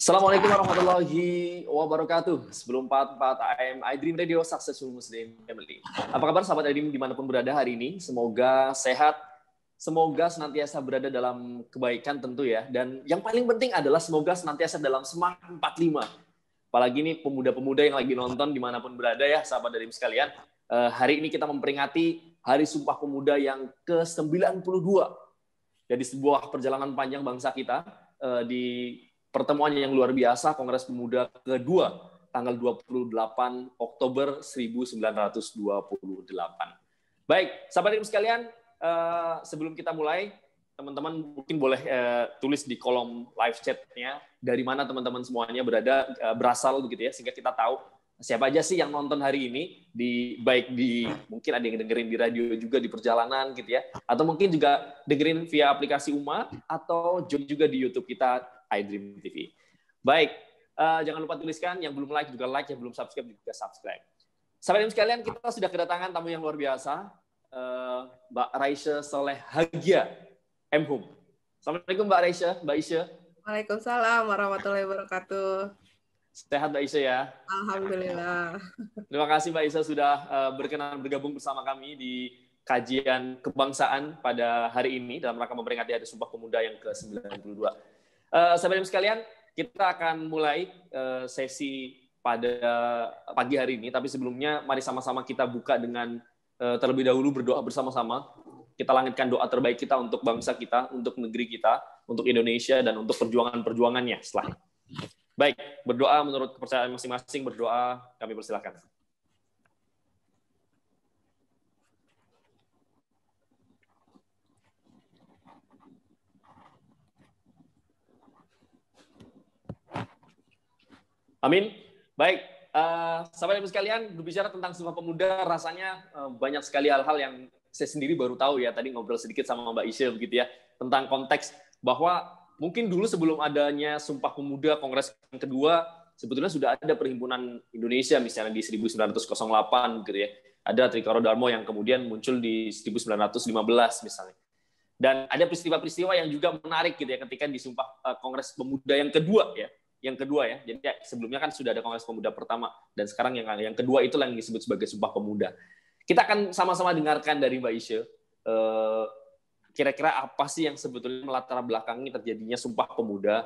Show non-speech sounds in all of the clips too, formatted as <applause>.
Assalamualaikum warahmatullahi wabarakatuh. Sebelum 44 AM, I Dream Radio Successful Muslim Family. Apa kabar sahabat I dimanapun berada hari ini? Semoga sehat, semoga senantiasa berada dalam kebaikan tentu ya. Dan yang paling penting adalah semoga senantiasa dalam semangat 45. Apalagi nih pemuda-pemuda yang lagi nonton dimanapun berada ya sahabat Dream sekalian. Uh, hari ini kita memperingati Hari Sumpah Pemuda yang ke-92 Jadi sebuah perjalanan panjang bangsa kita uh, di pertemuan yang luar biasa Kongres Pemuda kedua tanggal 28 Oktober 1928. Baik, sahabat ilmu sekalian, uh, sebelum kita mulai, teman-teman mungkin boleh uh, tulis di kolom live chatnya dari mana teman-teman semuanya berada uh, berasal begitu ya sehingga kita tahu siapa aja sih yang nonton hari ini di baik di mungkin ada yang dengerin di radio juga di perjalanan gitu ya atau mungkin juga dengerin via aplikasi Uma atau juga di YouTube kita iDream TV. Baik, uh, jangan lupa tuliskan yang belum like juga like, yang belum subscribe juga subscribe. Sampai jumpa sekalian, kita sudah kedatangan tamu yang luar biasa, uh, Mbak Raisha Soleh Hagia M. Hum. Assalamualaikum Mbak Raisha, Mbak Isha. Waalaikumsalam warahmatullahi wabarakatuh. Sehat Mbak Isha ya? Alhamdulillah. Terima kasih Mbak Isha sudah uh, berkenan bergabung bersama kami di kajian kebangsaan pada hari ini dalam rangka memperingati Hari Sumpah Pemuda yang ke-92. Uh, Sahabat sekalian, kita akan mulai uh, sesi pada pagi hari ini. Tapi sebelumnya, mari sama-sama kita buka dengan uh, terlebih dahulu berdoa bersama-sama. Kita langitkan doa terbaik kita untuk bangsa kita, untuk negeri kita, untuk Indonesia, dan untuk perjuangan-perjuangannya setelah Baik, berdoa menurut kepercayaan masing-masing, berdoa kami persilahkan. Amin. Baik, uh, sahabat ibu sekalian, berbicara tentang Sumpah Pemuda rasanya uh, banyak sekali hal-hal yang saya sendiri baru tahu ya, tadi ngobrol sedikit sama Mbak Isya begitu ya, tentang konteks bahwa mungkin dulu sebelum adanya Sumpah Pemuda Kongres yang kedua, sebetulnya sudah ada perhimpunan Indonesia misalnya di 1908 gitu ya. Ada Trikoro Darmo yang kemudian muncul di 1915 misalnya. Dan ada peristiwa-peristiwa yang juga menarik gitu ya ketika di Sumpah eh, Kongres Pemuda yang kedua ya yang kedua ya. Jadi sebelumnya kan sudah ada Kongres Pemuda pertama dan sekarang yang yang kedua itu yang disebut sebagai Sumpah Pemuda. Kita akan sama-sama dengarkan dari Mbak Isha eh, kira-kira apa sih yang sebetulnya melatar belakangi terjadinya Sumpah Pemuda?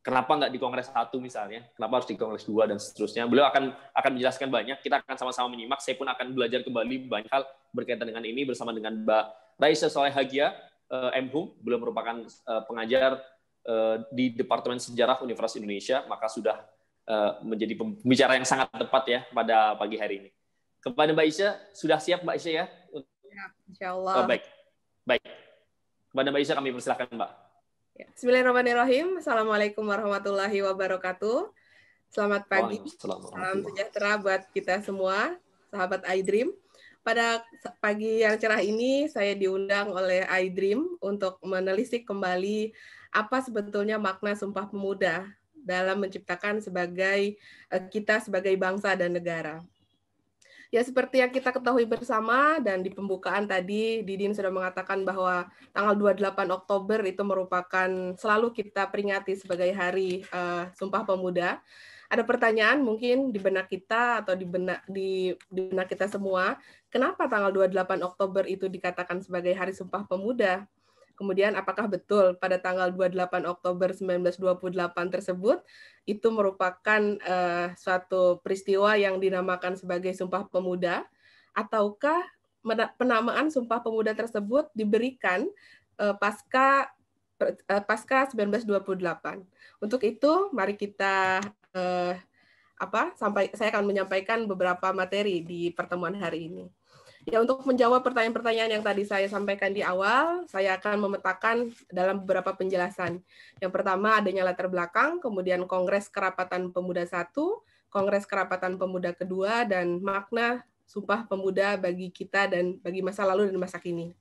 Kenapa nggak di Kongres satu misalnya? Kenapa harus di Kongres dua dan seterusnya? Beliau akan akan menjelaskan banyak. Kita akan sama-sama menyimak. Saya pun akan belajar kembali banyak hal berkaitan dengan ini bersama dengan Mbak Raisa Soleh Hagia, eh, Hum, belum merupakan uh, pengajar Eh, di Departemen Sejarah Universitas Indonesia, maka sudah eh, menjadi pembicara yang sangat tepat ya pada pagi hari ini. Kepada Mbak Isya, sudah siap Mbak Isya ya? Ya, insya Allah. Oh, baik. Baik. Kepada Mbak Isya kami persilahkan Mbak. Ya, bismillahirrahmanirrahim. Assalamualaikum warahmatullahi wabarakatuh. Selamat pagi. Salam sejahtera buat kita semua, sahabat iDream. Pada pagi yang cerah ini, saya diundang oleh iDream untuk menelisik kembali apa sebetulnya makna Sumpah Pemuda dalam menciptakan sebagai eh, kita sebagai bangsa dan negara. Ya seperti yang kita ketahui bersama dan di pembukaan tadi Didin sudah mengatakan bahwa tanggal 28 Oktober itu merupakan selalu kita peringati sebagai hari uh, Sumpah Pemuda. Ada pertanyaan mungkin di benak kita atau di benak di, di benak kita semua, kenapa tanggal 28 Oktober itu dikatakan sebagai hari Sumpah Pemuda? Kemudian apakah betul pada tanggal 28 Oktober 1928 tersebut itu merupakan uh, suatu peristiwa yang dinamakan sebagai Sumpah Pemuda ataukah penamaan Sumpah Pemuda tersebut diberikan uh, pasca uh, pasca 1928. Untuk itu mari kita uh, apa sampai saya akan menyampaikan beberapa materi di pertemuan hari ini. Ya, untuk menjawab pertanyaan-pertanyaan yang tadi saya sampaikan di awal, saya akan memetakan dalam beberapa penjelasan. Yang pertama adanya latar belakang, kemudian Kongres Kerapatan Pemuda satu, Kongres Kerapatan Pemuda kedua, dan makna Sumpah Pemuda bagi kita dan bagi masa lalu dan masa kini.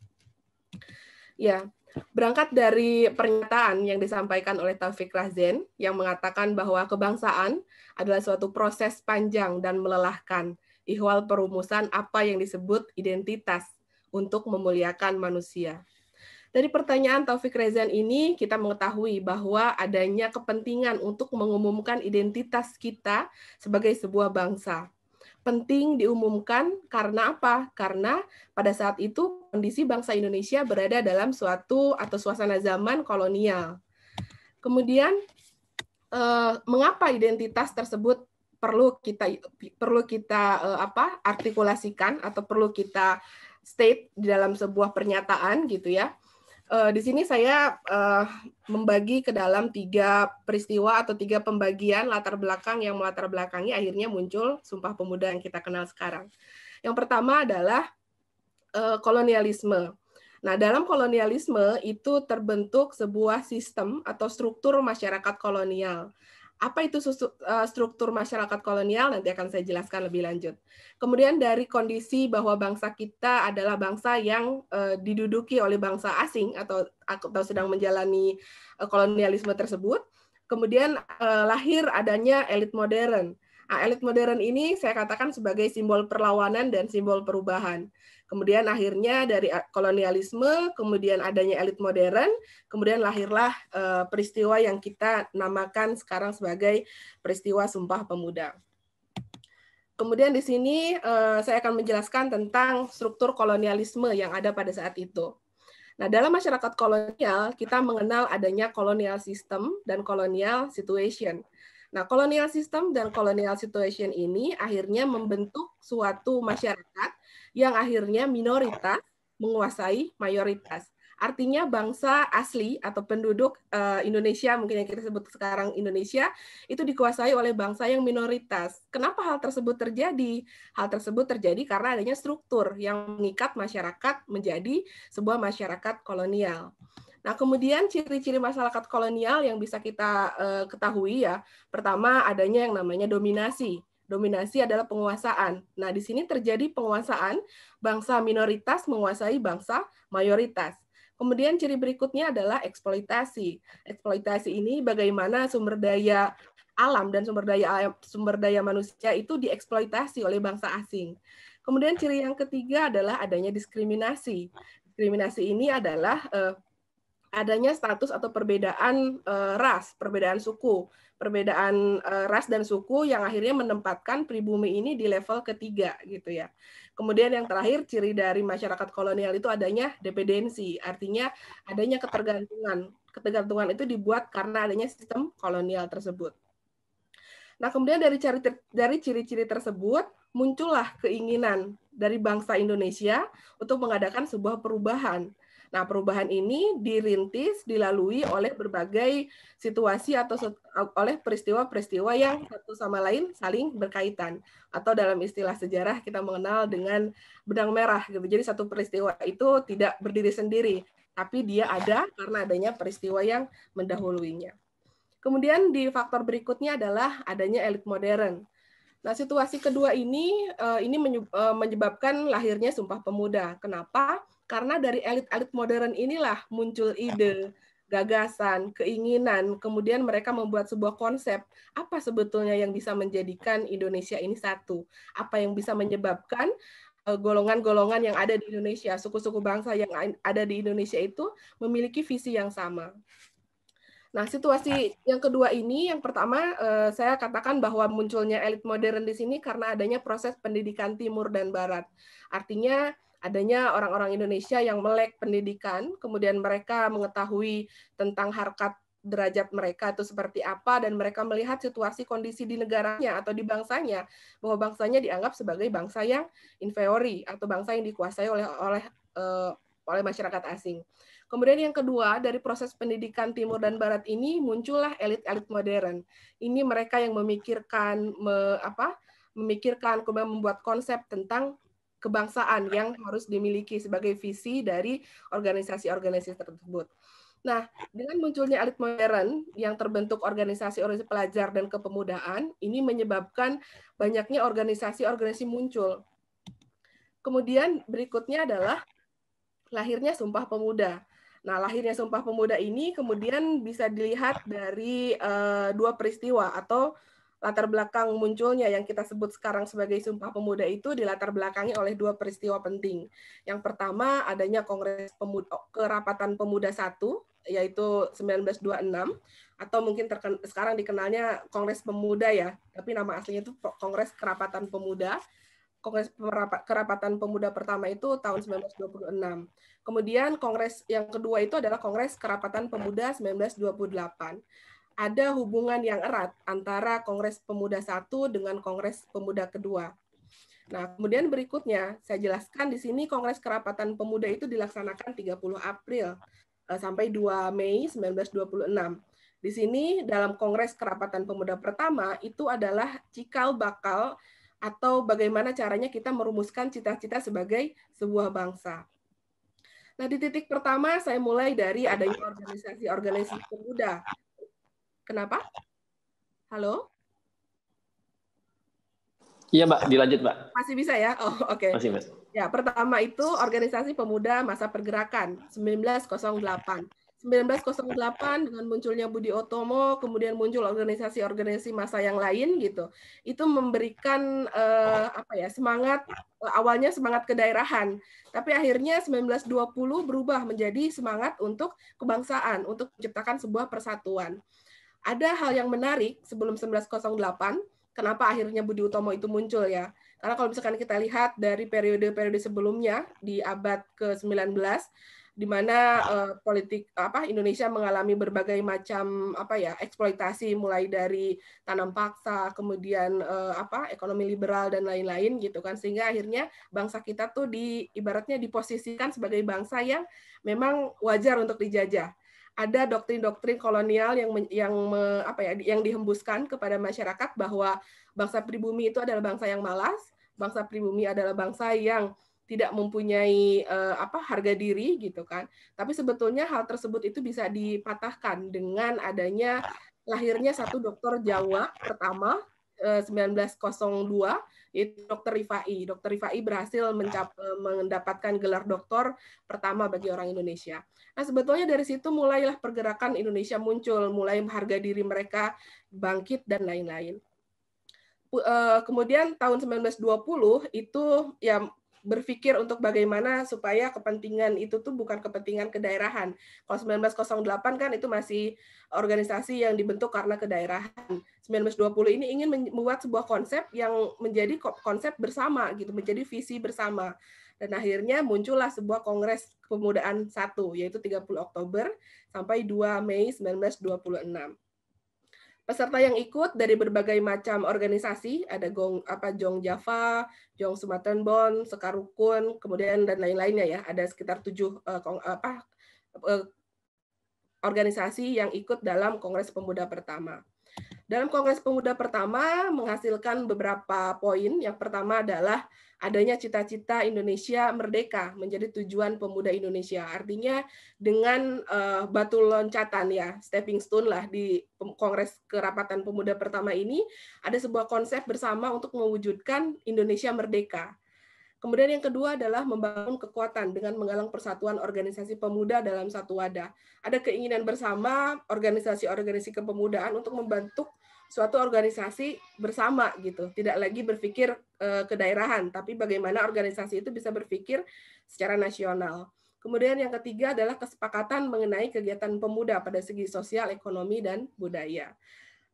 Ya, berangkat dari pernyataan yang disampaikan oleh Taufik Razen yang mengatakan bahwa kebangsaan adalah suatu proses panjang dan melelahkan ihwal perumusan apa yang disebut identitas untuk memuliakan manusia. Dari pertanyaan Taufik Rezan ini, kita mengetahui bahwa adanya kepentingan untuk mengumumkan identitas kita sebagai sebuah bangsa. Penting diumumkan karena apa? Karena pada saat itu kondisi bangsa Indonesia berada dalam suatu atau suasana zaman kolonial. Kemudian, eh, mengapa identitas tersebut perlu kita perlu kita uh, apa artikulasikan atau perlu kita state di dalam sebuah pernyataan gitu ya. Uh, di sini saya uh, membagi ke dalam tiga peristiwa atau tiga pembagian latar belakang yang melatar belakangi akhirnya muncul Sumpah Pemuda yang kita kenal sekarang. Yang pertama adalah uh, kolonialisme. Nah, dalam kolonialisme itu terbentuk sebuah sistem atau struktur masyarakat kolonial apa itu eh, struktur masyarakat kolonial? Nanti akan saya jelaskan lebih lanjut. Kemudian dari kondisi bahwa bangsa kita adalah bangsa yang eh, diduduki oleh bangsa asing atau atau sedang menjalani eh, kolonialisme tersebut. Kemudian lahir adanya elit modern. Nah, elit modern ini saya katakan sebagai simbol perlawanan dan simbol perubahan. Kemudian akhirnya dari kolonialisme, kemudian adanya elit modern, kemudian lahirlah eh, peristiwa yang kita namakan sekarang sebagai peristiwa Sumpah Pemuda. Kemudian di sini eh, saya akan menjelaskan tentang struktur kolonialisme yang ada pada saat itu. Nah, dalam masyarakat kolonial, kita mengenal adanya kolonial system dan kolonial situation. Nah, kolonial system dan kolonial situation ini akhirnya membentuk suatu masyarakat yang akhirnya minoritas menguasai mayoritas. Artinya bangsa asli atau penduduk eh, Indonesia mungkin yang kita sebut sekarang Indonesia itu dikuasai oleh bangsa yang minoritas. Kenapa hal tersebut terjadi? Hal tersebut terjadi karena adanya struktur yang mengikat masyarakat menjadi sebuah masyarakat kolonial. Nah, kemudian ciri-ciri masyarakat kolonial yang bisa kita uh, ketahui ya, pertama adanya yang namanya dominasi. Dominasi adalah penguasaan. Nah, di sini terjadi penguasaan bangsa minoritas menguasai bangsa mayoritas. Kemudian ciri berikutnya adalah eksploitasi. Eksploitasi ini bagaimana sumber daya alam dan sumber daya sumber daya manusia itu dieksploitasi oleh bangsa asing. Kemudian ciri yang ketiga adalah adanya diskriminasi. Diskriminasi ini adalah eh, adanya status atau perbedaan uh, ras, perbedaan suku, perbedaan uh, ras dan suku yang akhirnya menempatkan pribumi ini di level ketiga gitu ya. Kemudian yang terakhir ciri dari masyarakat kolonial itu adanya dependensi, artinya adanya ketergantungan. Ketergantungan itu dibuat karena adanya sistem kolonial tersebut. Nah, kemudian dari ciri dari ciri-ciri tersebut muncullah keinginan dari bangsa Indonesia untuk mengadakan sebuah perubahan Nah, perubahan ini dirintis, dilalui oleh berbagai situasi atau oleh peristiwa-peristiwa yang satu sama lain saling berkaitan atau dalam istilah sejarah kita mengenal dengan benang merah gitu. Jadi satu peristiwa itu tidak berdiri sendiri, tapi dia ada karena adanya peristiwa yang mendahuluinya. Kemudian di faktor berikutnya adalah adanya elit modern. Nah, situasi kedua ini eh, ini eh, menyebabkan lahirnya Sumpah Pemuda. Kenapa? Karena dari elit-elit modern inilah muncul ya. ide, gagasan, keinginan, kemudian mereka membuat sebuah konsep apa sebetulnya yang bisa menjadikan Indonesia ini satu, apa yang bisa menyebabkan eh, golongan-golongan yang ada di Indonesia, suku-suku bangsa yang ada di Indonesia itu memiliki visi yang sama. Nah, situasi yang kedua ini, yang pertama eh, saya katakan bahwa munculnya elit modern di sini karena adanya proses pendidikan timur dan barat. Artinya adanya orang-orang Indonesia yang melek pendidikan, kemudian mereka mengetahui tentang harkat derajat mereka itu seperti apa dan mereka melihat situasi kondisi di negaranya atau di bangsanya bahwa bangsanya dianggap sebagai bangsa yang inferiori atau bangsa yang dikuasai oleh oleh uh, oleh masyarakat asing. Kemudian yang kedua, dari proses pendidikan timur dan barat ini muncullah elit-elit modern. Ini mereka yang memikirkan me, apa? memikirkan kemudian membuat konsep tentang kebangsaan yang harus dimiliki sebagai visi dari organisasi-organisasi tersebut. Nah, dengan munculnya elit modern yang terbentuk organisasi-organisasi pelajar dan kepemudaan, ini menyebabkan banyaknya organisasi-organisasi muncul. Kemudian berikutnya adalah lahirnya Sumpah Pemuda. Nah, lahirnya Sumpah Pemuda ini kemudian bisa dilihat dari uh, dua peristiwa atau latar belakang munculnya yang kita sebut sekarang sebagai Sumpah Pemuda itu dilatar belakangi oleh dua peristiwa penting. Yang pertama adanya Kongres Pemuda, Kerapatan Pemuda satu yaitu 1926 atau mungkin terken, sekarang dikenalnya Kongres Pemuda ya, tapi nama aslinya itu Kongres Kerapatan Pemuda. Kongres Kerapatan Pemuda pertama itu tahun 1926. Kemudian kongres yang kedua itu adalah Kongres Kerapatan Pemuda 1928 ada hubungan yang erat antara Kongres Pemuda satu dengan Kongres Pemuda kedua. Nah, kemudian berikutnya saya jelaskan di sini Kongres Kerapatan Pemuda itu dilaksanakan 30 April eh, sampai 2 Mei 1926. Di sini dalam Kongres Kerapatan Pemuda pertama itu adalah cikal bakal atau bagaimana caranya kita merumuskan cita-cita sebagai sebuah bangsa. Nah, di titik pertama saya mulai dari adanya organisasi-organisasi pemuda Kenapa? Halo? Iya, Mbak. Dilanjut, Mbak. Masih bisa ya? Oh, oke. Okay. Masih, Mas. Ya, pertama itu Organisasi Pemuda Masa Pergerakan 1908. 1908 dengan munculnya Budi Otomo, kemudian muncul organisasi-organisasi masa yang lain gitu. Itu memberikan eh, apa ya, semangat eh, awalnya semangat kedaerahan, tapi akhirnya 1920 berubah menjadi semangat untuk kebangsaan, untuk menciptakan sebuah persatuan ada hal yang menarik sebelum 1908, kenapa akhirnya Budi Utomo itu muncul ya. Karena kalau misalkan kita lihat dari periode-periode sebelumnya di abad ke-19 di mana uh, politik apa Indonesia mengalami berbagai macam apa ya eksploitasi mulai dari tanam paksa kemudian uh, apa ekonomi liberal dan lain-lain gitu kan sehingga akhirnya bangsa kita tuh di ibaratnya diposisikan sebagai bangsa yang memang wajar untuk dijajah ada doktrin-doktrin kolonial yang yang me, apa ya yang dihembuskan kepada masyarakat bahwa bangsa pribumi itu adalah bangsa yang malas, bangsa pribumi adalah bangsa yang tidak mempunyai uh, apa harga diri gitu kan. Tapi sebetulnya hal tersebut itu bisa dipatahkan dengan adanya lahirnya satu dokter Jawa pertama 1902 eh, yaitu Dr. Rifai. Dr. Rifai berhasil mencap, eh, mendapatkan gelar doktor pertama bagi orang Indonesia. Nah, sebetulnya dari situ mulailah pergerakan Indonesia muncul, mulai harga diri mereka bangkit dan lain-lain eh, kemudian tahun 1920 itu ya berpikir untuk bagaimana supaya kepentingan itu tuh bukan kepentingan kedaerahan. Kalau 1908 kan itu masih organisasi yang dibentuk karena kedaerahan. 1920 ini ingin membuat sebuah konsep yang menjadi konsep bersama gitu, menjadi visi bersama. Dan akhirnya muncullah sebuah kongres kepemudaan satu yaitu 30 Oktober sampai 2 Mei 1926. Peserta yang ikut dari berbagai macam organisasi, ada Gong apa Jong Java, Jong Sumatera Bon, Sekarukun, kemudian dan lain-lainnya ya. Ada sekitar tujuh eh, kong, apa eh, organisasi yang ikut dalam Kongres Pemuda pertama dalam Kongres Pemuda pertama menghasilkan beberapa poin. Yang pertama adalah adanya cita-cita Indonesia merdeka menjadi tujuan pemuda Indonesia. Artinya dengan uh, batu loncatan ya, stepping stone lah di Kongres Kerapatan Pemuda pertama ini ada sebuah konsep bersama untuk mewujudkan Indonesia merdeka. Kemudian yang kedua adalah membangun kekuatan dengan menggalang persatuan organisasi pemuda dalam satu wadah. Ada keinginan bersama organisasi-organisasi kepemudaan untuk membentuk suatu organisasi bersama gitu, tidak lagi berpikir uh, kedaerahan, tapi bagaimana organisasi itu bisa berpikir secara nasional. Kemudian yang ketiga adalah kesepakatan mengenai kegiatan pemuda pada segi sosial, ekonomi, dan budaya.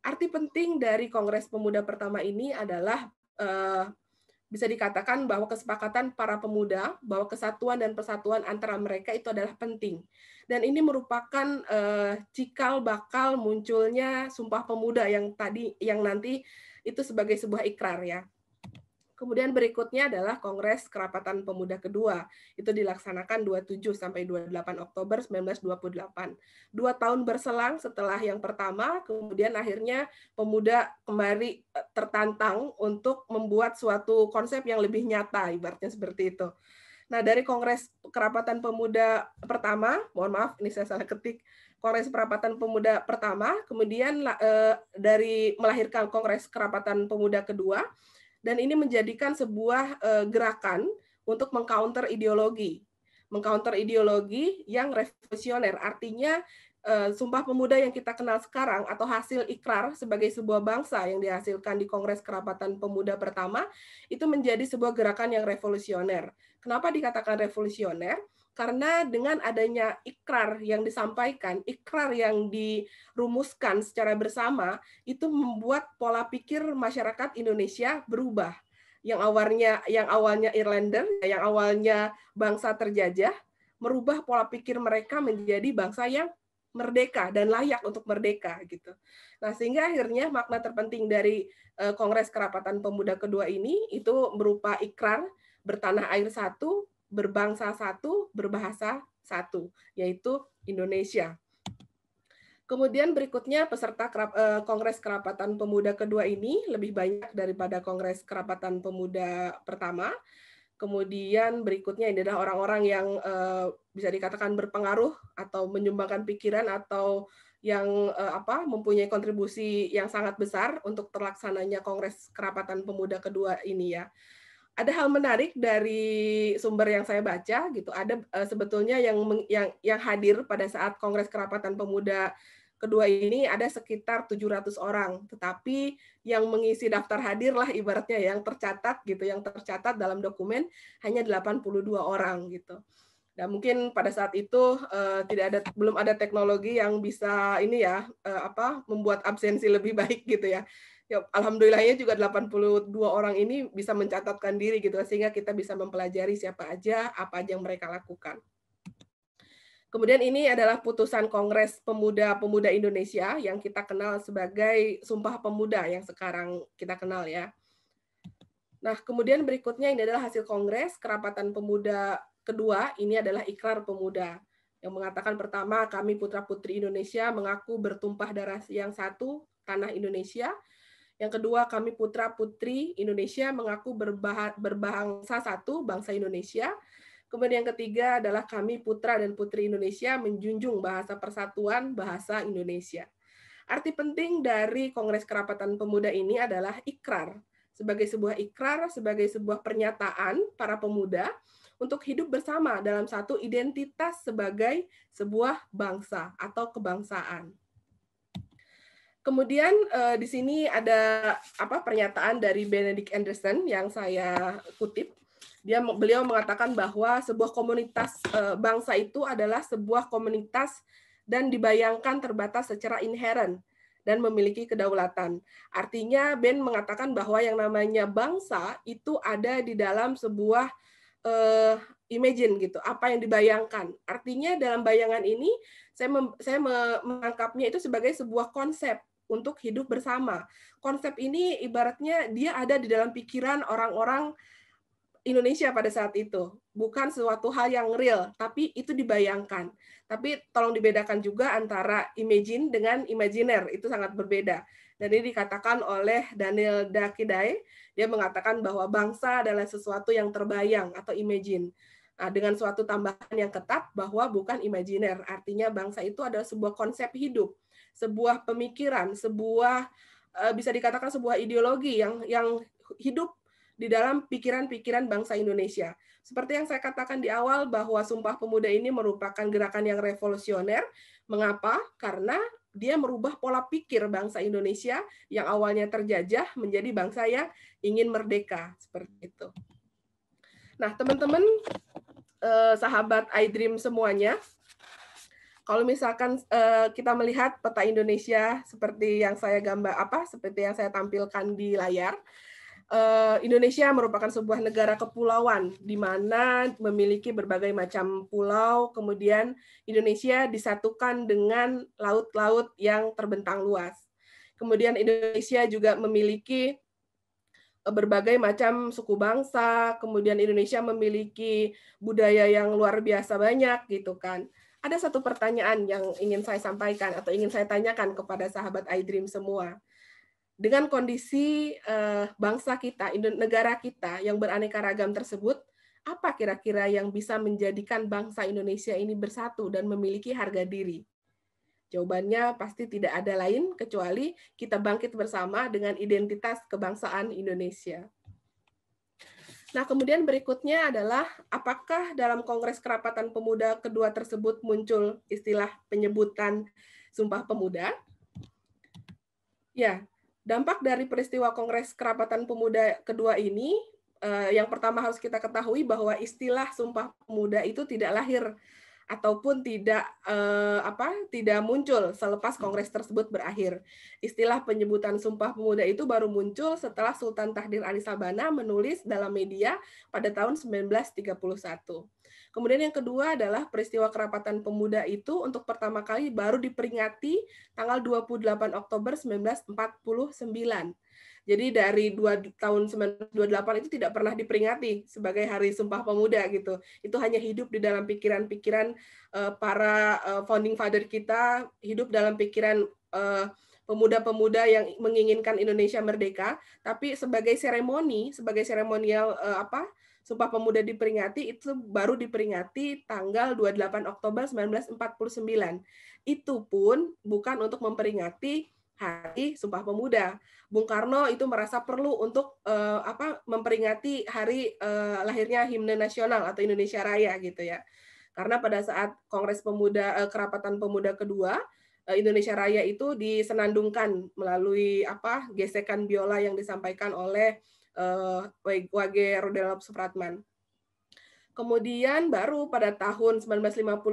Arti penting dari Kongres Pemuda pertama ini adalah uh, bisa dikatakan bahwa kesepakatan para pemuda bahwa kesatuan dan persatuan antara mereka itu adalah penting. Dan ini merupakan eh, cikal bakal munculnya Sumpah Pemuda yang tadi yang nanti itu sebagai sebuah ikrar ya. Kemudian berikutnya adalah Kongres Kerapatan Pemuda kedua. Itu dilaksanakan 27 sampai 28 Oktober 1928. Dua tahun berselang setelah yang pertama, kemudian akhirnya pemuda kembali eh, tertantang untuk membuat suatu konsep yang lebih nyata, ibaratnya seperti itu. Nah, dari Kongres Kerapatan Pemuda pertama, mohon maaf ini saya salah ketik, Kongres Kerapatan Pemuda pertama, kemudian eh, dari melahirkan Kongres Kerapatan Pemuda kedua, dan ini menjadikan sebuah eh, gerakan untuk mengcounter ideologi, mengcounter ideologi yang revolusioner. Artinya eh, Sumpah Pemuda yang kita kenal sekarang atau hasil ikrar sebagai sebuah bangsa yang dihasilkan di Kongres Kerapatan Pemuda pertama itu menjadi sebuah gerakan yang revolusioner. Kenapa dikatakan revolusioner? karena dengan adanya ikrar yang disampaikan, ikrar yang dirumuskan secara bersama, itu membuat pola pikir masyarakat Indonesia berubah. Yang awalnya yang awalnya Irlander, yang awalnya bangsa terjajah, merubah pola pikir mereka menjadi bangsa yang merdeka dan layak untuk merdeka gitu. Nah, sehingga akhirnya makna terpenting dari eh, Kongres Kerapatan Pemuda kedua ini itu berupa ikrar bertanah air satu, berbangsa satu, berbahasa satu, yaitu Indonesia. Kemudian berikutnya peserta kerap, eh, Kongres Kerapatan Pemuda kedua ini lebih banyak daripada Kongres Kerapatan Pemuda pertama. Kemudian berikutnya ini adalah orang-orang yang eh, bisa dikatakan berpengaruh atau menyumbangkan pikiran atau yang eh, apa mempunyai kontribusi yang sangat besar untuk terlaksananya Kongres Kerapatan Pemuda kedua ini ya ada hal menarik dari sumber yang saya baca gitu. Ada uh, sebetulnya yang yang yang hadir pada saat Kongres Kerapatan Pemuda kedua ini ada sekitar 700 orang, tetapi yang mengisi daftar hadirlah ibaratnya yang tercatat gitu, yang tercatat dalam dokumen hanya 82 orang gitu. Dan mungkin pada saat itu uh, tidak ada belum ada teknologi yang bisa ini ya uh, apa membuat absensi lebih <laughs> baik gitu ya ya alhamdulillahnya juga 82 orang ini bisa mencatatkan diri gitu sehingga kita bisa mempelajari siapa aja apa aja yang mereka lakukan. Kemudian ini adalah putusan Kongres Pemuda-Pemuda Indonesia yang kita kenal sebagai Sumpah Pemuda yang sekarang kita kenal ya. Nah, kemudian berikutnya ini adalah hasil Kongres Kerapatan Pemuda kedua, ini adalah Ikrar Pemuda yang mengatakan pertama kami putra-putri Indonesia mengaku bertumpah darah yang satu tanah Indonesia yang kedua, kami putra-putri Indonesia mengaku berbah berbahasa satu, bangsa Indonesia. Kemudian yang ketiga adalah kami putra dan putri Indonesia menjunjung bahasa persatuan bahasa Indonesia. Arti penting dari Kongres Kerapatan Pemuda ini adalah ikrar. Sebagai sebuah ikrar, sebagai sebuah pernyataan para pemuda untuk hidup bersama dalam satu identitas sebagai sebuah bangsa atau kebangsaan. Kemudian uh, di sini ada apa pernyataan dari Benedict Anderson yang saya kutip. Dia beliau mengatakan bahwa sebuah komunitas uh, bangsa itu adalah sebuah komunitas dan dibayangkan terbatas secara inheren dan memiliki kedaulatan. Artinya Ben mengatakan bahwa yang namanya bangsa itu ada di dalam sebuah uh, imagine gitu, apa yang dibayangkan. Artinya dalam bayangan ini saya mem, saya menangkapnya itu sebagai sebuah konsep untuk hidup bersama. Konsep ini ibaratnya dia ada di dalam pikiran orang-orang Indonesia pada saat itu. Bukan suatu hal yang real, tapi itu dibayangkan. Tapi tolong dibedakan juga antara imagine dengan imajiner, itu sangat berbeda. Dan ini dikatakan oleh Daniel Dakidai, dia mengatakan bahwa bangsa adalah sesuatu yang terbayang atau imagine. Nah, dengan suatu tambahan yang ketat bahwa bukan imajiner, artinya bangsa itu adalah sebuah konsep hidup sebuah pemikiran, sebuah eh, bisa dikatakan sebuah ideologi yang yang hidup di dalam pikiran-pikiran bangsa Indonesia. Seperti yang saya katakan di awal bahwa Sumpah Pemuda ini merupakan gerakan yang revolusioner. Mengapa? Karena dia merubah pola pikir bangsa Indonesia yang awalnya terjajah menjadi bangsa yang ingin merdeka seperti itu. Nah, teman-teman eh, sahabat iDream semuanya, kalau misalkan uh, kita melihat peta Indonesia seperti yang saya gambar apa, seperti yang saya tampilkan di layar, uh, Indonesia merupakan sebuah negara kepulauan di mana memiliki berbagai macam pulau, kemudian Indonesia disatukan dengan laut-laut yang terbentang luas. Kemudian Indonesia juga memiliki eh, berbagai macam suku bangsa, kemudian Indonesia memiliki budaya yang luar biasa banyak gitu kan ada satu pertanyaan yang ingin saya sampaikan atau ingin saya tanyakan kepada sahabat iDream semua. Dengan kondisi eh, bangsa kita, negara kita yang beraneka ragam tersebut, apa kira-kira yang bisa menjadikan bangsa Indonesia ini bersatu dan memiliki harga diri? Jawabannya pasti tidak ada lain kecuali kita bangkit bersama dengan identitas kebangsaan Indonesia. Nah, kemudian berikutnya adalah apakah dalam Kongres Kerapatan Pemuda kedua tersebut muncul istilah penyebutan Sumpah Pemuda? Ya, dampak dari peristiwa Kongres Kerapatan Pemuda kedua ini, eh, yang pertama harus kita ketahui bahwa istilah Sumpah Pemuda itu tidak lahir ataupun tidak eh, apa tidak muncul selepas kongres tersebut berakhir. Istilah penyebutan Sumpah Pemuda itu baru muncul setelah Sultan Tahdir Ali Sabana menulis dalam media pada tahun 1931. Kemudian yang kedua adalah peristiwa kerapatan pemuda itu untuk pertama kali baru diperingati tanggal 28 Oktober 1949 jadi dari dua tahun 1928 itu tidak pernah diperingati sebagai Hari Sumpah Pemuda gitu. Itu hanya hidup di dalam pikiran-pikiran uh, para uh, founding father kita, hidup dalam pikiran uh, pemuda-pemuda yang menginginkan Indonesia merdeka, tapi sebagai seremoni, sebagai seremonial uh, apa? Sumpah Pemuda diperingati itu baru diperingati tanggal 28 Oktober 1949. Itu pun bukan untuk memperingati Hari Sumpah Pemuda. Bung Karno itu merasa perlu untuk uh, apa memperingati hari uh, lahirnya himne nasional atau Indonesia Raya gitu ya. Karena pada saat Kongres Pemuda uh, Kerapatan Pemuda kedua uh, Indonesia Raya itu disenandungkan melalui apa gesekan biola yang disampaikan oleh uh, Wage Rudolf Supratman. Kemudian baru pada tahun 1953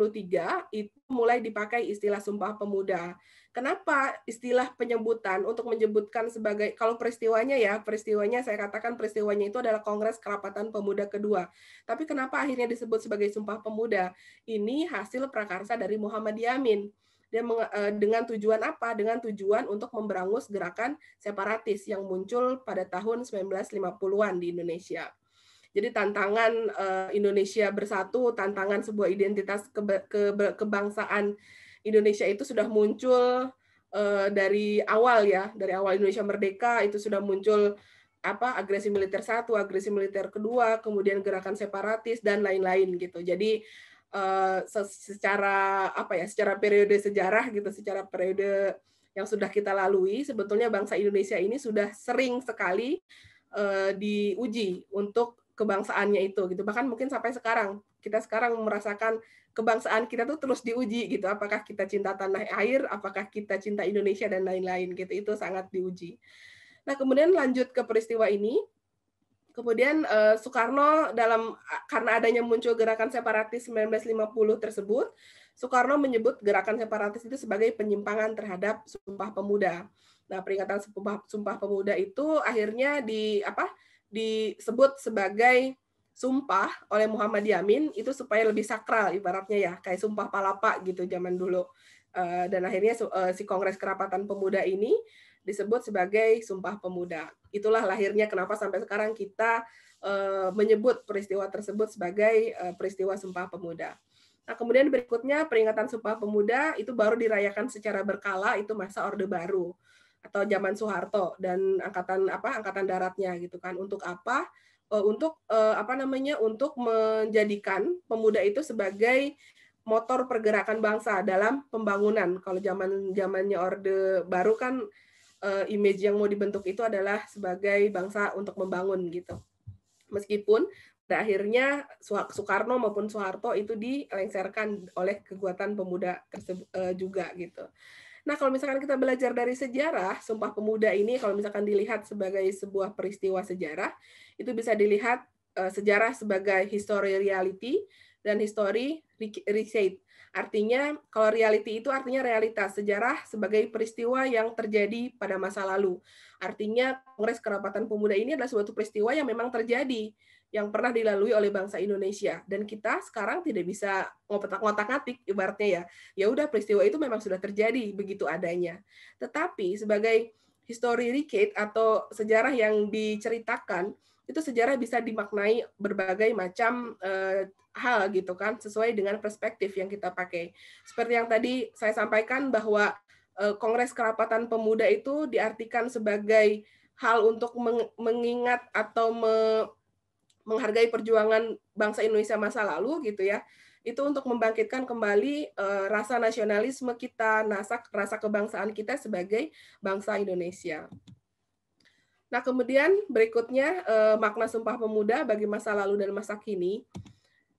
itu mulai dipakai istilah Sumpah Pemuda. Kenapa istilah penyebutan untuk menyebutkan sebagai kalau peristiwanya ya, peristiwanya saya katakan peristiwanya itu adalah Kongres Kerapatan Pemuda kedua. Tapi kenapa akhirnya disebut sebagai Sumpah Pemuda? Ini hasil prakarsa dari Muhammad Yamin dan eh, dengan tujuan apa? Dengan tujuan untuk memberangus gerakan separatis yang muncul pada tahun 1950-an di Indonesia. Jadi tantangan uh, Indonesia bersatu, tantangan sebuah identitas keba ke- kebangsaan Indonesia itu sudah muncul uh, dari awal ya, dari awal Indonesia merdeka itu sudah muncul apa agresi militer satu, agresi militer kedua, kemudian gerakan separatis dan lain-lain gitu. Jadi uh, secara apa ya, secara periode sejarah gitu, secara periode yang sudah kita lalui, sebetulnya bangsa Indonesia ini sudah sering sekali uh, diuji untuk kebangsaannya itu gitu bahkan mungkin sampai sekarang kita sekarang merasakan kebangsaan kita tuh terus diuji gitu apakah kita cinta tanah air apakah kita cinta Indonesia dan lain-lain gitu itu sangat diuji nah kemudian lanjut ke peristiwa ini kemudian eh, Soekarno dalam karena adanya muncul gerakan separatis 1950 tersebut Soekarno menyebut gerakan separatis itu sebagai penyimpangan terhadap Sumpah Pemuda nah peringatan Sumpah, Sumpah Pemuda itu akhirnya di apa disebut sebagai sumpah oleh Muhammad Yamin itu supaya lebih sakral ibaratnya ya kayak sumpah palapa gitu zaman dulu eh, dan akhirnya eh, si Kongres Kerapatan Pemuda ini disebut sebagai Sumpah Pemuda. Itulah lahirnya kenapa sampai sekarang kita eh, menyebut peristiwa tersebut sebagai peristiwa Sumpah Pemuda. Nah, kemudian berikutnya peringatan Sumpah Pemuda itu baru dirayakan secara berkala itu masa Orde Baru atau zaman Soeharto dan angkatan apa angkatan daratnya gitu kan untuk apa eh, untuk eh, apa namanya untuk menjadikan pemuda itu sebagai motor pergerakan bangsa dalam pembangunan kalau zaman zamannya orde baru kan eh, image yang mau dibentuk itu adalah sebagai bangsa untuk membangun gitu meskipun pada akhirnya Soekarno maupun Soeharto itu dilengserkan oleh kekuatan pemuda tersebut juga gitu Nah, kalau misalkan kita belajar dari sejarah, Sumpah Pemuda ini kalau misalkan dilihat sebagai sebuah peristiwa sejarah, itu bisa dilihat uh, sejarah sebagai history reality dan history reshape. Artinya, kalau reality itu artinya realitas sejarah sebagai peristiwa yang terjadi pada masa lalu. Artinya, Kongres Kerapatan Pemuda ini adalah suatu peristiwa yang memang terjadi yang pernah dilalui oleh bangsa Indonesia dan kita sekarang tidak bisa ngotak-ngotak-ngatik ibaratnya ya. Ya udah peristiwa itu memang sudah terjadi begitu adanya. Tetapi sebagai history recap atau sejarah yang diceritakan itu sejarah bisa dimaknai berbagai macam e, hal gitu kan sesuai dengan perspektif yang kita pakai. Seperti yang tadi saya sampaikan bahwa e, Kongres Kerapatan Pemuda itu diartikan sebagai hal untuk mengingat atau menghargai perjuangan bangsa Indonesia masa lalu gitu ya itu untuk membangkitkan kembali eh, rasa nasionalisme kita, rasa rasa kebangsaan kita sebagai bangsa Indonesia. Nah, kemudian berikutnya eh, makna Sumpah Pemuda bagi masa lalu dan masa kini.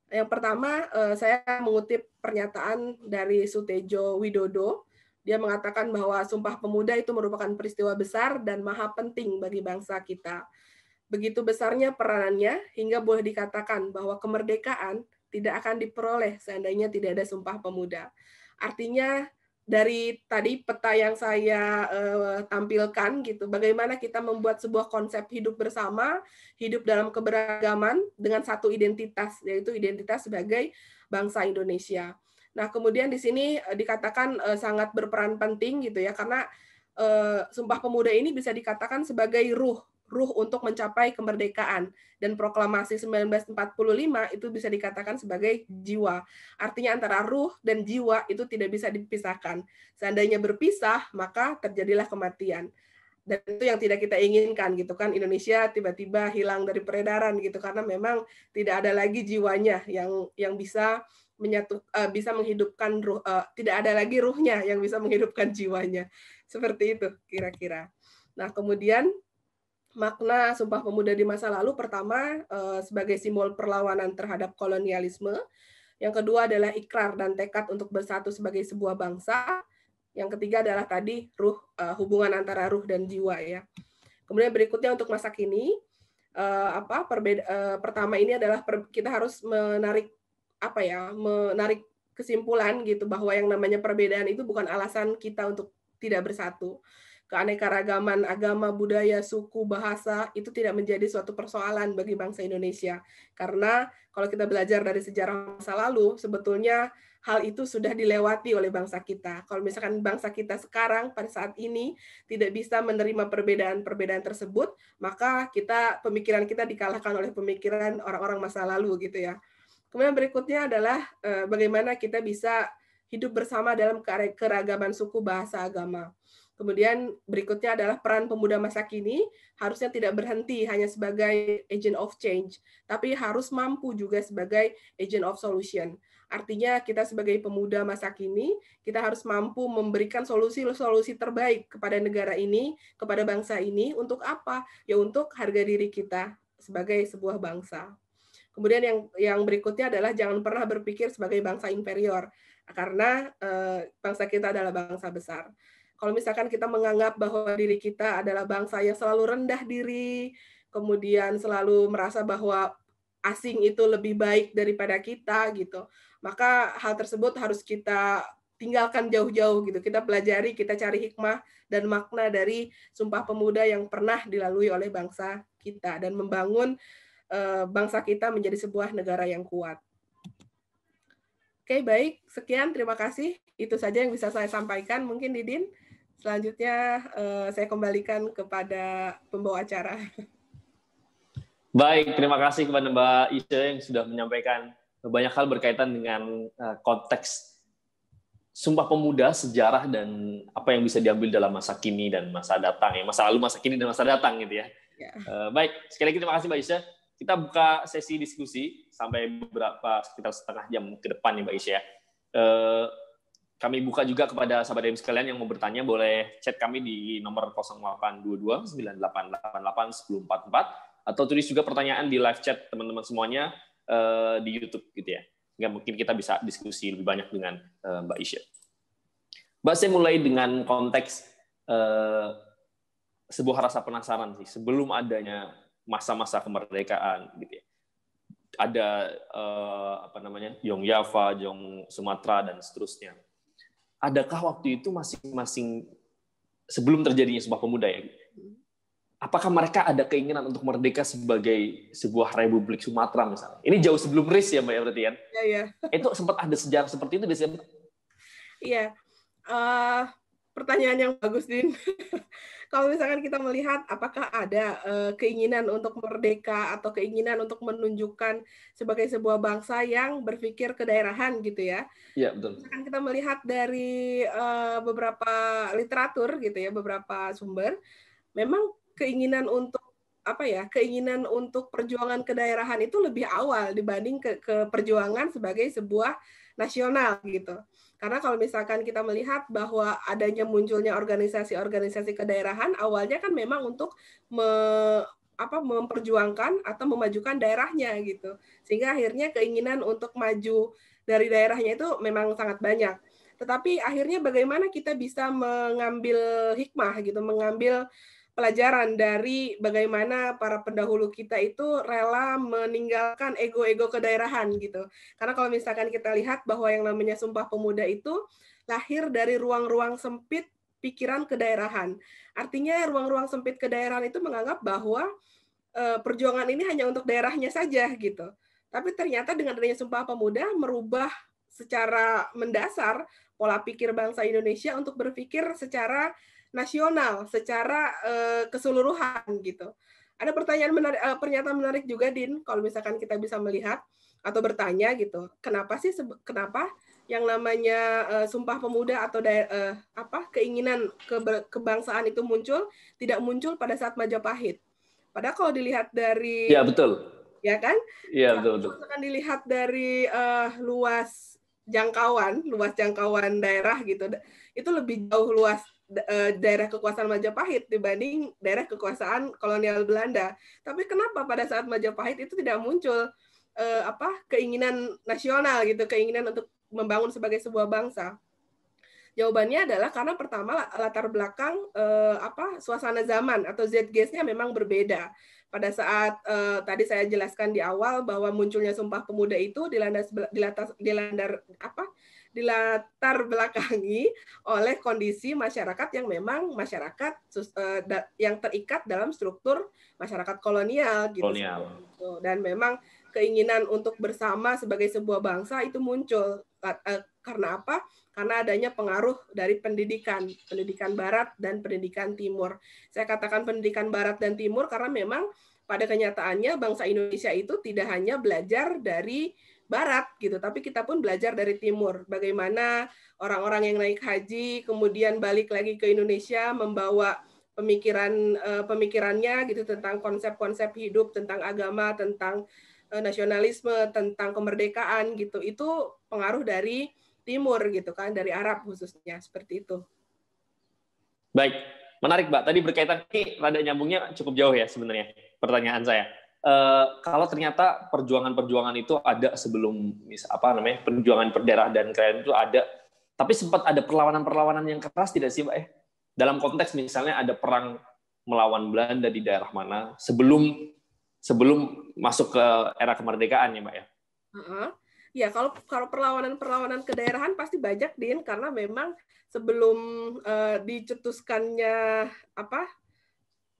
Yang pertama, eh, saya mengutip pernyataan dari Sutejo Widodo. Dia mengatakan bahwa Sumpah Pemuda itu merupakan peristiwa besar dan maha penting bagi bangsa kita Begitu besarnya peranannya hingga boleh dikatakan bahwa kemerdekaan tidak akan diperoleh seandainya tidak ada Sumpah Pemuda. Artinya dari tadi peta yang saya uh, tampilkan gitu bagaimana kita membuat sebuah konsep hidup bersama hidup dalam keberagaman dengan satu identitas yaitu identitas sebagai bangsa Indonesia nah kemudian di sini uh, dikatakan uh, sangat berperan penting gitu ya karena Sumpah Pemuda ini bisa dikatakan sebagai ruh ruh untuk mencapai kemerdekaan dan proklamasi 1945 itu bisa dikatakan sebagai jiwa. Artinya antara ruh dan jiwa itu tidak bisa dipisahkan. Seandainya berpisah, maka terjadilah kematian. Dan itu yang tidak kita inginkan gitu kan Indonesia tiba-tiba hilang dari peredaran gitu karena memang tidak ada lagi jiwanya yang yang bisa menyatu uh, bisa menghidupkan ruh uh, tidak ada lagi ruhnya yang bisa menghidupkan jiwanya. Seperti itu kira-kira. Nah, kemudian makna Sumpah Pemuda di masa lalu pertama eh, sebagai simbol perlawanan terhadap kolonialisme, yang kedua adalah ikrar dan tekad untuk bersatu sebagai sebuah bangsa, yang ketiga adalah tadi ruh eh, hubungan antara ruh dan jiwa ya. Kemudian berikutnya untuk masa kini eh, apa perbeda, pertama ini adalah kita harus menarik apa ya menarik kesimpulan gitu bahwa yang namanya perbedaan itu bukan alasan kita untuk tidak bersatu keanekaragaman agama, budaya, suku, bahasa itu tidak menjadi suatu persoalan bagi bangsa Indonesia. Karena kalau kita belajar dari sejarah masa lalu, sebetulnya hal itu sudah dilewati oleh bangsa kita. Kalau misalkan bangsa kita sekarang pada saat ini tidak bisa menerima perbedaan-perbedaan tersebut, maka kita pemikiran kita dikalahkan oleh pemikiran orang-orang masa lalu gitu ya. Kemudian berikutnya adalah eh, bagaimana kita bisa hidup bersama dalam keragaman suku, bahasa, agama Kemudian berikutnya adalah peran pemuda masa kini harusnya tidak berhenti hanya sebagai agent of change, tapi harus mampu juga sebagai agent of solution. Artinya kita sebagai pemuda masa kini, kita harus mampu memberikan solusi-solusi terbaik kepada negara ini, kepada bangsa ini, untuk apa? Ya untuk harga diri kita sebagai sebuah bangsa. Kemudian yang yang berikutnya adalah jangan pernah berpikir sebagai bangsa inferior karena eh, bangsa kita adalah bangsa besar. Kalau misalkan kita menganggap bahwa diri kita adalah bangsa yang selalu rendah diri, kemudian selalu merasa bahwa asing itu lebih baik daripada kita gitu, maka hal tersebut harus kita tinggalkan jauh-jauh gitu. Kita pelajari, kita cari hikmah dan makna dari Sumpah Pemuda yang pernah dilalui oleh bangsa kita dan membangun uh, bangsa kita menjadi sebuah negara yang kuat. Oke, baik. Sekian, terima kasih. Itu saja yang bisa saya sampaikan. Mungkin Didin Selanjutnya uh, saya kembalikan kepada pembawa acara. Baik, terima kasih kepada Mbak Ise yang sudah menyampaikan banyak hal berkaitan dengan uh, konteks Sumpah Pemuda, sejarah dan apa yang bisa diambil dalam masa kini dan masa datang ya masa lalu, masa kini dan masa datang gitu ya. ya. Uh, baik, sekali lagi terima kasih Mbak Isya. Kita buka sesi diskusi sampai beberapa sekitar setengah jam ke depan nih ya, Mbak Isya. Uh, kami buka juga kepada sahabat DM sekalian yang mau bertanya boleh chat kami di nomor 082298881044 atau tulis juga pertanyaan di live chat teman-teman semuanya uh, di YouTube gitu ya. Nggak mungkin kita bisa diskusi lebih banyak dengan uh, Mbak Isya. Mbak saya mulai dengan konteks uh, sebuah rasa penasaran sih sebelum adanya masa-masa kemerdekaan gitu ya ada eh, apa namanya Yong Java, Yong Sumatera dan seterusnya adakah waktu itu masing-masing sebelum terjadinya sebuah pemuda ya, apakah mereka ada keinginan untuk merdeka sebagai sebuah republik Sumatera misalnya? Ini jauh sebelum RIS ya Mbak ya, berarti ya Iya, iya. Itu sempat ada sejarah seperti itu di sini? Iya. Uh, pertanyaan yang bagus, Din. <laughs> kalau misalkan kita melihat apakah ada uh, keinginan untuk merdeka atau keinginan untuk menunjukkan sebagai sebuah bangsa yang berpikir kedaerahan gitu ya. Iya, betul. Misalkan kita melihat dari uh, beberapa literatur gitu ya, beberapa sumber, memang keinginan untuk apa ya keinginan untuk perjuangan kedaerahan itu lebih awal dibanding ke, ke perjuangan sebagai sebuah nasional gitu. Karena kalau misalkan kita melihat bahwa adanya munculnya organisasi-organisasi kedaerahan awalnya kan memang untuk me, apa memperjuangkan atau memajukan daerahnya gitu. Sehingga akhirnya keinginan untuk maju dari daerahnya itu memang sangat banyak. Tetapi akhirnya bagaimana kita bisa mengambil hikmah gitu, mengambil pelajaran dari bagaimana para pendahulu kita itu rela meninggalkan ego-ego kedaerahan gitu. Karena kalau misalkan kita lihat bahwa yang namanya Sumpah Pemuda itu lahir dari ruang-ruang sempit pikiran kedaerahan. Artinya ruang-ruang sempit kedaerahan itu menganggap bahwa eh, perjuangan ini hanya untuk daerahnya saja gitu. Tapi ternyata dengan adanya Sumpah Pemuda merubah secara mendasar pola pikir bangsa Indonesia untuk berpikir secara nasional secara uh, keseluruhan gitu. Ada pertanyaan menarik, uh, pernyataan menarik juga Din, kalau misalkan kita bisa melihat atau bertanya gitu, kenapa sih kenapa yang namanya uh, sumpah pemuda atau daer, uh, apa keinginan ke kebangsaan itu muncul tidak muncul pada saat Majapahit. Padahal kalau dilihat dari ya betul ya kan? Iya nah, betul betul. Misalkan dilihat dari uh, luas jangkauan, luas jangkauan daerah gitu, itu lebih jauh luas Eh, daerah kekuasaan Majapahit dibanding daerah kekuasaan kolonial Belanda. Tapi kenapa pada saat Majapahit itu tidak muncul uh, apa keinginan nasional gitu, keinginan untuk membangun sebagai sebuah bangsa? Jawabannya adalah karena pertama latar belakang uh, apa suasana zaman atau zeitgeistnya memang berbeda. Pada saat uh, tadi saya jelaskan di awal bahwa munculnya Sumpah Pemuda itu dilandas dilatas dilandar apa dilatar belakangi oleh kondisi masyarakat yang memang masyarakat eh, yang terikat dalam struktur masyarakat kolonial gitu. Kolonial. Dan memang keinginan untuk bersama sebagai sebuah bangsa itu muncul eh, karena apa? Karena adanya pengaruh dari pendidikan, pendidikan barat dan pendidikan timur. Saya katakan pendidikan barat dan timur karena memang pada kenyataannya bangsa Indonesia itu tidak hanya belajar dari barat gitu tapi kita pun belajar dari timur bagaimana orang-orang yang naik haji kemudian balik lagi ke Indonesia membawa pemikiran eh, pemikirannya gitu tentang konsep-konsep hidup tentang agama tentang eh, nasionalisme tentang kemerdekaan gitu itu pengaruh dari timur gitu kan dari Arab khususnya seperti itu baik menarik mbak tadi berkaitan ini rada nyambungnya cukup jauh ya sebenarnya pertanyaan saya Uh, kalau ternyata perjuangan-perjuangan itu ada sebelum mis apa namanya perjuangan per dan keren itu ada, tapi sempat ada perlawanan-perlawanan yang keras tidak sih, Mbak Eh, dalam konteks misalnya ada perang melawan Belanda di daerah mana sebelum sebelum masuk ke era kemerdekaan ya, Mbak ya? Uh -huh. Ya, kalau kalau perlawanan-perlawanan kedaerahan pasti banyak, Din, karena memang sebelum uh, dicetuskannya apa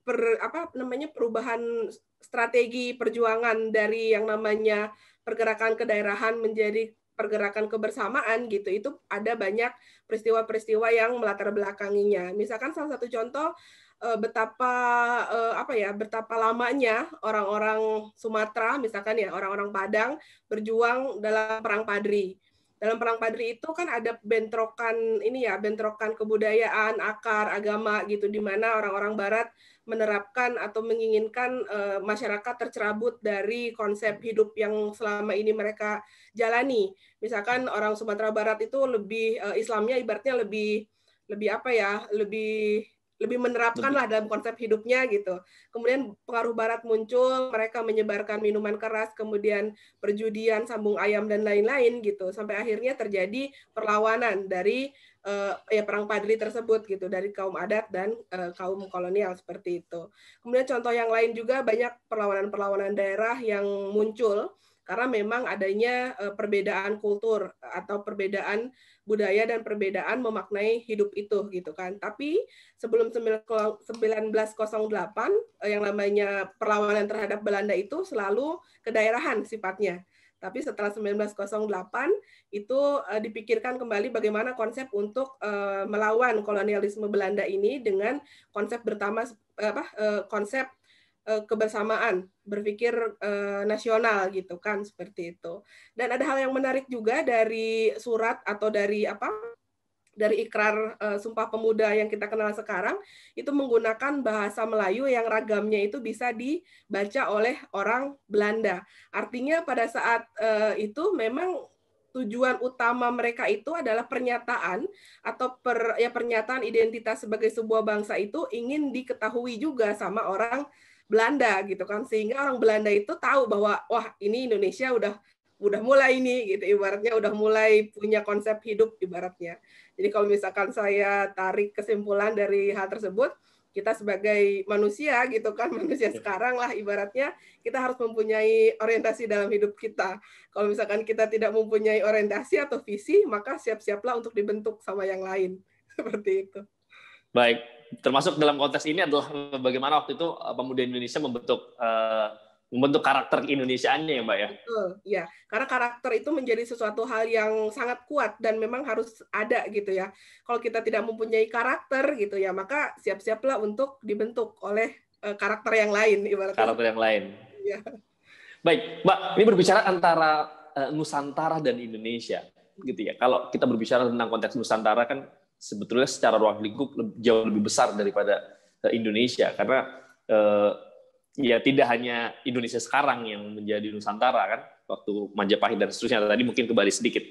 per apa namanya perubahan strategi perjuangan dari yang namanya pergerakan kedaerahan menjadi pergerakan kebersamaan gitu itu ada banyak peristiwa-peristiwa yang melatar belakanginya misalkan salah satu contoh eh, betapa eh, apa ya betapa lamanya orang-orang Sumatera misalkan ya orang-orang Padang berjuang dalam perang Padri dalam perang Padri itu kan ada bentrokan ini ya bentrokan kebudayaan akar agama gitu di mana orang-orang Barat menerapkan atau menginginkan uh, masyarakat tercerabut dari konsep hidup yang selama ini mereka jalani misalkan orang Sumatera Barat itu lebih uh, Islamnya ibaratnya lebih lebih apa ya lebih lebih menerapkan lah dalam konsep hidupnya gitu. Kemudian pengaruh barat muncul, mereka menyebarkan minuman keras, kemudian perjudian, sambung ayam dan lain-lain gitu. Sampai akhirnya terjadi perlawanan dari uh, ya perang padri tersebut gitu dari kaum adat dan uh, kaum kolonial seperti itu. Kemudian contoh yang lain juga banyak perlawanan-perlawanan daerah yang muncul karena memang adanya uh, perbedaan kultur atau perbedaan budaya dan perbedaan memaknai hidup itu gitu kan. Tapi sebelum 1908 eh, yang namanya perlawanan terhadap Belanda itu selalu kedaerahan sifatnya. Tapi setelah 1908 itu eh, dipikirkan kembali bagaimana konsep untuk eh, melawan kolonialisme Belanda ini dengan konsep bertama apa konsep Eh, kebersamaan, berpikir eh, nasional gitu kan seperti itu. Dan ada hal yang menarik juga dari surat atau dari apa? dari ikrar eh, Sumpah Pemuda yang kita kenal sekarang itu menggunakan bahasa Melayu yang ragamnya itu bisa dibaca oleh orang Belanda. Artinya pada saat eh, itu memang tujuan utama mereka itu adalah pernyataan atau per, ya pernyataan identitas sebagai sebuah bangsa itu ingin diketahui juga sama orang Belanda gitu kan sehingga orang Belanda itu tahu bahwa wah ini Indonesia udah udah mulai nih gitu ibaratnya udah mulai punya konsep hidup ibaratnya. Jadi kalau misalkan saya tarik kesimpulan dari hal tersebut, kita sebagai manusia gitu kan <laughs> manusia iya. sekarang lah ibaratnya kita harus mempunyai orientasi dalam hidup kita. Kalau misalkan kita tidak mempunyai orientasi atau visi, maka siap-siaplah untuk dibentuk sama yang lain. <laughs> Seperti itu. Baik, termasuk dalam konteks ini adalah bagaimana waktu itu eh, pemuda Indonesia membentuk uh, membentuk karakter Indonesiaannya ya Mbak ya. Betul, ya. Karena karakter itu menjadi sesuatu hal yang sangat kuat dan memang harus ada gitu ya. Kalau kita tidak mempunyai karakter gitu ya, maka siap-siaplah untuk dibentuk oleh uh, karakter yang lain ibaratnya. Karakter yang lain. Ya. Baik, Mbak, ini berbicara antara uh, Nusantara dan Indonesia gitu ya. Kalau kita berbicara tentang konteks Nusantara kan sebetulnya secara ruang lingkup jauh lebih besar daripada eh, Indonesia karena eh, ya tidak hanya Indonesia sekarang yang menjadi Nusantara kan waktu Majapahit dan seterusnya tadi mungkin kembali sedikit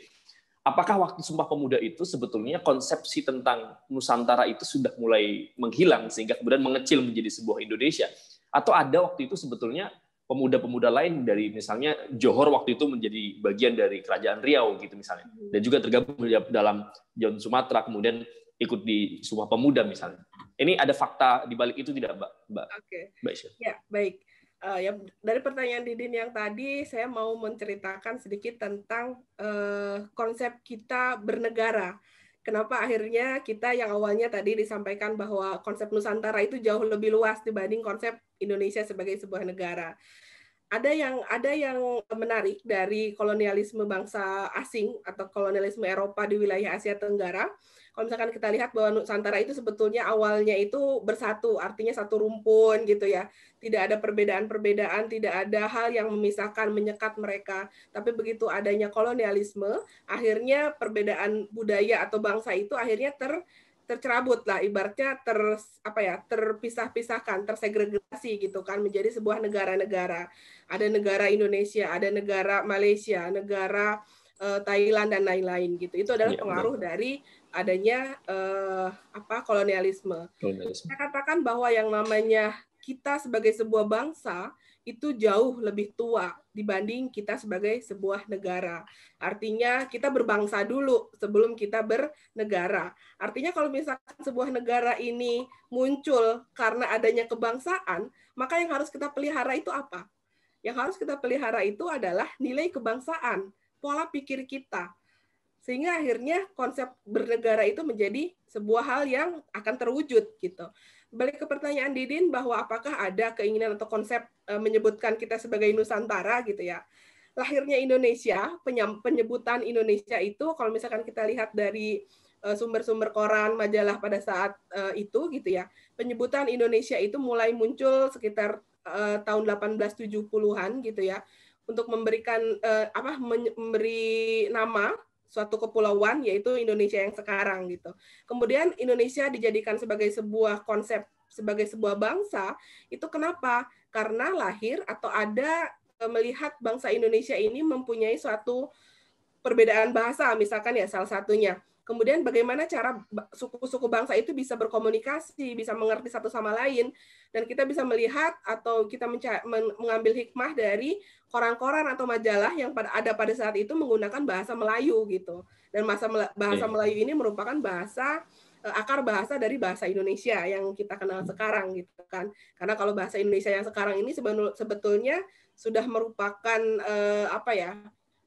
apakah waktu Sumpah Pemuda itu sebetulnya konsepsi tentang Nusantara itu sudah mulai menghilang sehingga kemudian mengecil menjadi sebuah Indonesia atau ada waktu itu sebetulnya pemuda-pemuda lain dari misalnya Johor waktu itu menjadi bagian dari kerajaan Riau gitu misalnya hmm. dan juga tergabung dalam John Sumatera kemudian ikut di Sumpah Pemuda misalnya ini ada fakta di balik itu tidak mbak mbak Oke. Okay. ya baik uh, ya dari pertanyaan Didin yang tadi saya mau menceritakan sedikit tentang uh, konsep kita bernegara kenapa akhirnya kita yang awalnya tadi disampaikan bahwa konsep Nusantara itu jauh lebih luas dibanding konsep Indonesia sebagai sebuah negara. Ada yang ada yang menarik dari kolonialisme bangsa asing atau kolonialisme Eropa di wilayah Asia Tenggara. Kalau misalkan kita lihat bahwa Nusantara itu sebetulnya awalnya itu bersatu, artinya satu rumpun gitu ya. Tidak ada perbedaan-perbedaan, tidak ada hal yang memisahkan, menyekat mereka. Tapi begitu adanya kolonialisme, akhirnya perbedaan budaya atau bangsa itu akhirnya ter tercerabut lah ibaratnya ter apa ya terpisah-pisahkan tersegregasi gitu kan menjadi sebuah negara-negara ada negara Indonesia ada negara Malaysia negara uh, Thailand dan lain-lain gitu itu adalah ya, pengaruh benar. dari adanya uh, apa kolonialisme. kolonialisme saya katakan bahwa yang namanya kita sebagai sebuah bangsa itu jauh lebih tua dibanding kita sebagai sebuah negara. Artinya kita berbangsa dulu sebelum kita bernegara. Artinya kalau misalkan sebuah negara ini muncul karena adanya kebangsaan, maka yang harus kita pelihara itu apa? Yang harus kita pelihara itu adalah nilai kebangsaan, pola pikir kita. Sehingga akhirnya konsep bernegara itu menjadi sebuah hal yang akan terwujud gitu balik ke pertanyaan Didin bahwa apakah ada keinginan atau konsep eh, menyebutkan kita sebagai Nusantara gitu ya. Lahirnya Indonesia, penyebutan Indonesia itu kalau misalkan kita lihat dari eh, sumber-sumber koran, majalah pada saat eh, itu gitu ya. Penyebutan Indonesia itu mulai muncul sekitar tahun 1870-an gitu ya untuk memberikan apa memberi nama suatu kepulauan yaitu Indonesia yang sekarang gitu. Kemudian Indonesia dijadikan sebagai sebuah konsep sebagai sebuah bangsa itu kenapa? Karena lahir atau ada e, melihat bangsa Indonesia ini mempunyai suatu perbedaan bahasa misalkan ya salah satunya Kemudian bagaimana cara suku-suku bangsa itu bisa berkomunikasi, bisa mengerti satu sama lain, dan kita bisa melihat atau kita mengambil hikmah dari koran-koran atau majalah yang pada ada pada saat itu menggunakan bahasa Melayu gitu. Dan bahasa Melayu ini merupakan bahasa e, akar bahasa dari bahasa Indonesia yang kita kenal hmm. sekarang gitu kan. Karena kalau bahasa Indonesia yang sekarang ini sebetulnya sudah merupakan eh, apa ya?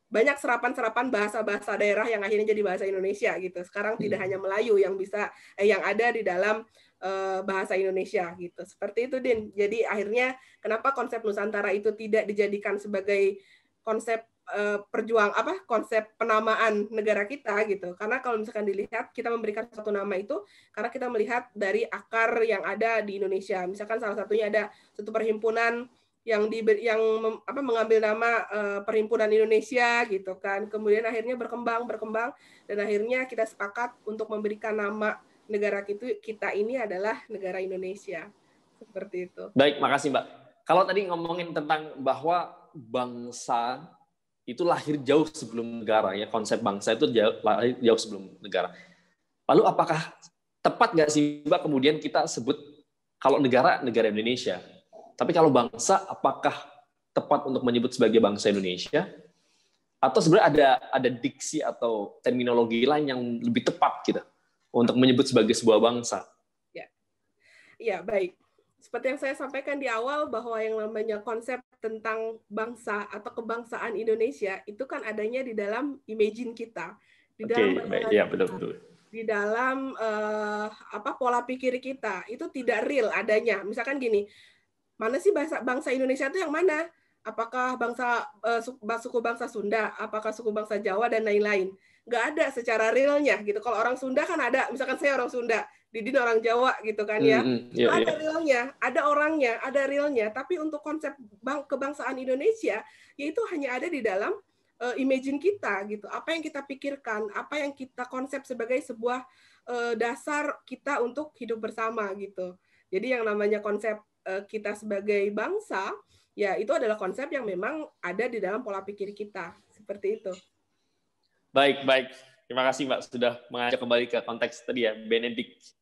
banyak serapan-serapan bahasa-bahasa daerah yang akhirnya jadi bahasa Indonesia gitu. Sekarang hmm. tidak hanya Melayu yang bisa eh, yang ada di dalam eh, bahasa Indonesia gitu. Seperti itu Din. Jadi akhirnya kenapa konsep Nusantara itu tidak dijadikan sebagai konsep eh, perjuang apa konsep penamaan negara kita gitu. Karena kalau misalkan dilihat kita memberikan satu nama itu karena kita melihat dari akar yang ada di Indonesia. Misalkan salah satunya ada satu perhimpunan yang di yang mem, apa mengambil nama uh, Perhimpunan Indonesia gitu kan. Kemudian akhirnya berkembang berkembang dan akhirnya kita sepakat untuk memberikan nama negara kita kita ini adalah negara Indonesia. Seperti itu. Baik, makasih Mbak. Kalau tadi ngomongin tentang bahwa bangsa itu lahir jauh sebelum negara ya konsep bangsa itu jauh, lahir jauh sebelum negara. Lalu apakah tepat nggak sih mbak kemudian kita sebut kalau negara negara Indonesia tapi kalau bangsa, apakah tepat untuk menyebut sebagai bangsa Indonesia? Atau sebenarnya ada ada diksi atau terminologi lain yang lebih tepat gitu untuk menyebut sebagai sebuah bangsa? Ya, ya baik. Seperti yang saya sampaikan di awal bahwa yang namanya konsep tentang bangsa atau kebangsaan Indonesia itu kan adanya di dalam imagine kita, di dalam baik. Ya, betul, betul di dalam uh, apa pola pikir kita itu tidak real adanya. Misalkan gini, mana sih bahasa bangsa Indonesia itu yang mana? Apakah bangsa uh, suku bangsa Sunda, apakah suku bangsa Jawa dan lain-lain? Gak ada secara realnya gitu. Kalau orang Sunda kan ada, misalkan saya orang Sunda, Didin orang Jawa gitu kan ya. Mm, yeah, iya. ada yeah. realnya, ada orangnya, ada realnya. Tapi untuk konsep bang kebangsaan Indonesia, yaitu hanya ada di dalam uh, imagine kita gitu. Apa yang kita pikirkan, apa yang kita konsep sebagai sebuah uh, dasar kita untuk hidup bersama gitu. Jadi yang namanya konsep Eh, kita sebagai bangsa, ya itu adalah konsep yang memang ada di dalam pola pikir kita. Seperti itu. Baik, baik. Terima kasih Mbak sudah mengajak kembali ke konteks tadi ya, Benedict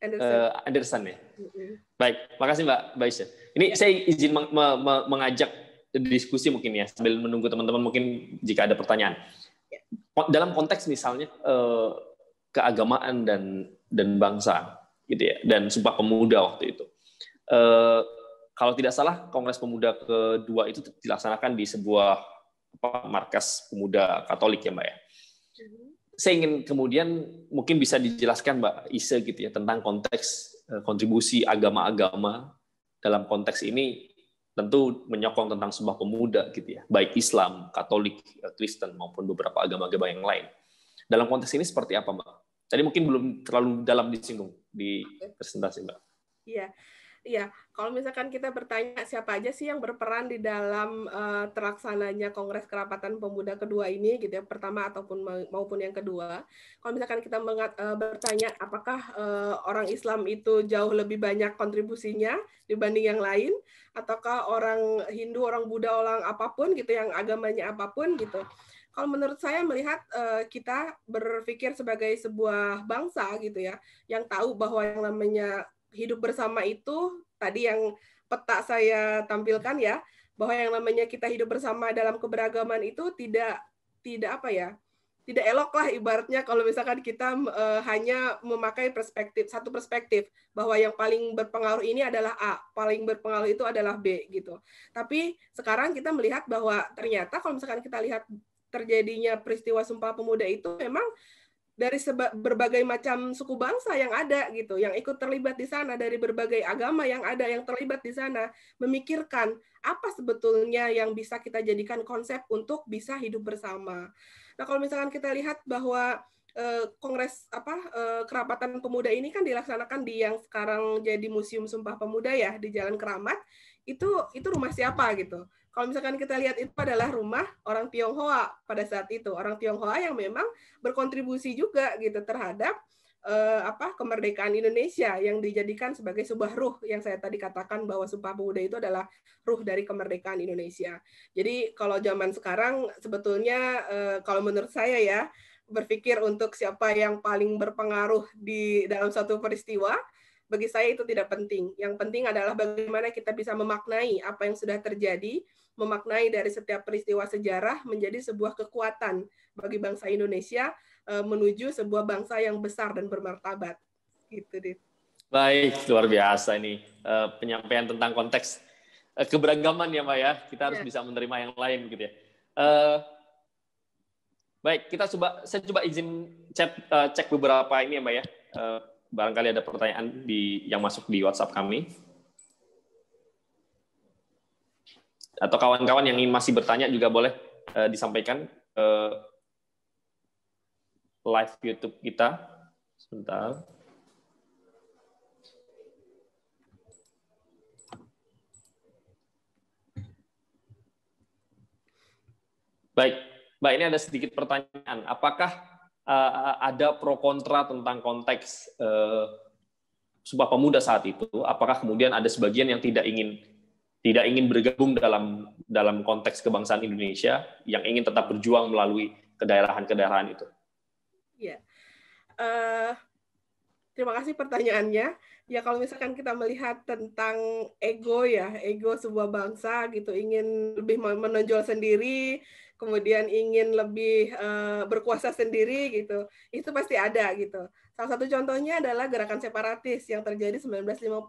Anderson, uh, Anderson ya. Mm-hmm. Baik, makasih Mbak Baisha. Ini ya. saya izin meng- me mengajak diskusi mungkin ya sambil menunggu teman-teman mungkin jika ada pertanyaan. Ya. Dalam konteks misalnya uh, keagamaan dan dan bangsa gitu ya dan sumpah pemuda waktu itu eh, kalau tidak salah Kongres Pemuda kedua itu dilaksanakan di sebuah apa, markas pemuda Katolik ya Mbak ya. Mhm. Saya ingin kemudian mungkin bisa dijelaskan Mbak Ise gitu ya tentang konteks eh, kontribusi agama-agama dalam konteks ini tentu menyokong tentang sebuah pemuda gitu ya, baik Islam, Katolik, eh, Kristen maupun beberapa agama-agama yang lain. Dalam konteks ini seperti apa Mbak? Tadi mungkin belum terlalu dalam disinggung di presentasi Mbak. Iya. Iya, kalau misalkan kita bertanya siapa aja sih yang berperan di dalam uh, terlaksananya Kongres Kerapatan Pemuda kedua ini gitu ya, pertama ataupun maupun yang kedua. Kalau misalkan kita mengat, uh, bertanya apakah uh, orang Islam itu jauh lebih banyak kontribusinya dibanding yang lain ataukah orang Hindu, orang Buddha, orang apapun gitu yang agamanya apapun gitu kalau menurut saya melihat uh, kita berpikir sebagai sebuah bangsa gitu ya yang tahu bahwa yang namanya hidup bersama itu tadi yang peta saya tampilkan ya bahwa yang namanya kita hidup bersama dalam keberagaman itu tidak tidak apa ya tidak elok lah ibaratnya kalau misalkan kita e, hanya memakai perspektif satu perspektif bahwa yang paling berpengaruh ini adalah A, paling berpengaruh itu adalah B gitu. Tapi sekarang kita melihat bahwa ternyata kalau misalkan kita lihat terjadinya peristiwa Sumpah Pemuda itu memang dari berbagai macam suku bangsa yang ada gitu, yang ikut terlibat di sana dari berbagai agama yang ada yang terlibat di sana, memikirkan apa sebetulnya yang bisa kita jadikan konsep untuk bisa hidup bersama. Nah, kalau misalkan kita lihat bahwa eh, kongres apa eh, kerapatan pemuda ini kan dilaksanakan di yang sekarang jadi Museum Sumpah Pemuda ya di Jalan Keramat, itu itu rumah siapa gitu. Kalau misalkan kita lihat itu adalah rumah orang Tionghoa pada saat itu, orang Tionghoa yang memang berkontribusi juga gitu terhadap eh, apa kemerdekaan Indonesia yang dijadikan sebagai sebuah ruh yang saya tadi katakan bahwa Sumpah Pemuda itu adalah ruh dari kemerdekaan Indonesia. Jadi kalau zaman sekarang sebetulnya eh, kalau menurut saya ya berpikir untuk siapa yang paling berpengaruh di dalam suatu peristiwa bagi saya itu tidak penting. Yang penting adalah bagaimana kita bisa memaknai apa yang sudah terjadi, memaknai dari setiap peristiwa sejarah menjadi sebuah kekuatan bagi bangsa Indonesia eh, menuju sebuah bangsa yang besar dan bermartabat. Gitu deh. Baik, luar biasa ini eh, penyampaian tentang konteks eh, keberagaman ya, Mbak ya. Kita harus ya. bisa menerima yang lain gitu ya. baik, kita coba saya coba izin cek, beberapa ini ya, Mbak ya barangkali ada pertanyaan di yang masuk di WhatsApp kami. Atau kawan-kawan yang ingin masih bertanya juga boleh uh, disampaikan ke eh, live YouTube kita. Sebentar. Baik, Mbak, ini ada sedikit pertanyaan. Apakah uh, ada pro kontra tentang konteks uh, eh, Sumpah Pemuda saat itu, apakah kemudian ada sebagian yang tidak ingin tidak ingin bergabung dalam dalam konteks kebangsaan Indonesia yang ingin tetap berjuang melalui kedaerahan-kedaerahan itu? ya Uh, terima kasih pertanyaannya. Ya kalau misalkan kita melihat tentang ego ya, ego sebuah bangsa gitu ingin lebih menonjol sendiri, kemudian ingin lebih uh, berkuasa sendiri gitu, itu pasti ada gitu. Salah satu contohnya adalah gerakan separatis yang terjadi 1950.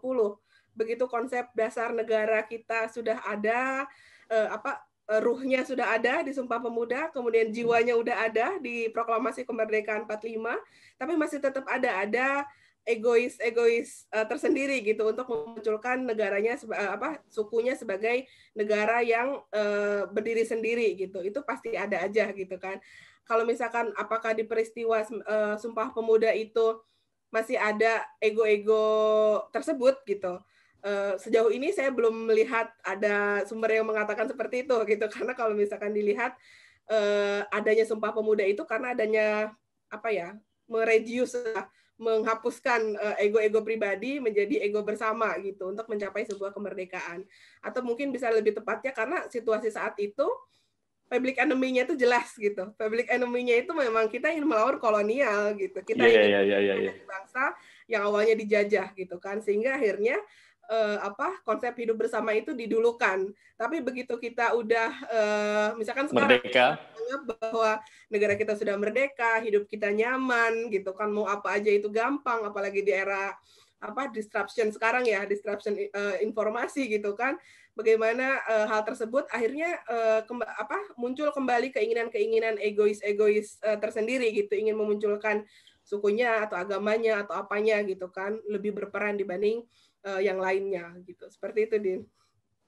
Begitu konsep dasar negara kita sudah ada, uh, apa eh, ruhnya sudah ada di Sumpah Pemuda, kemudian jiwanya sudah ada di Proklamasi Kemerdekaan 45, tapi masih tetap ada ada egois-egois uh, eh, tersendiri gitu untuk memunculkan negaranya uh, apa sukunya sebagai negara yang uh, berdiri sendiri gitu itu pasti ada aja gitu kan kalau misalkan apakah di peristiwa uh, sumpah pemuda itu masih ada ego-ego tersebut gitu uh, sejauh ini saya belum melihat ada sumber yang mengatakan seperti itu gitu <laughs> karena kalau misalkan dilihat uh, adanya sumpah pemuda itu karena adanya apa ya mereduce menghapuskan eh, ego-ego pribadi menjadi ego bersama gitu untuk mencapai sebuah kemerdekaan atau mungkin bisa lebih tepatnya karena situasi saat itu public enemy-nya itu jelas gitu public enemy-nya itu memang kita ingin melawan kolonial gitu kita yeah, ingin yeah, yeah, yeah, yeah. bangsa yang awalnya dijajah gitu kan sehingga akhirnya uh, apa konsep hidup bersama itu didulukan. Tapi begitu kita udah uh, misalkan sekarang merdeka. Kita bahwa negara kita sudah merdeka, hidup kita nyaman gitu kan mau apa aja itu gampang apalagi di era apa disruption sekarang ya disruption uh, informasi gitu kan bagaimana uh, hal tersebut akhirnya uh, kemba apa muncul kembali keinginan-keinginan egois-egois uh, tersendiri gitu ingin memunculkan sukunya atau agamanya atau apanya gitu kan lebih berperan dibanding uh, yang lainnya gitu. Seperti itu, Din.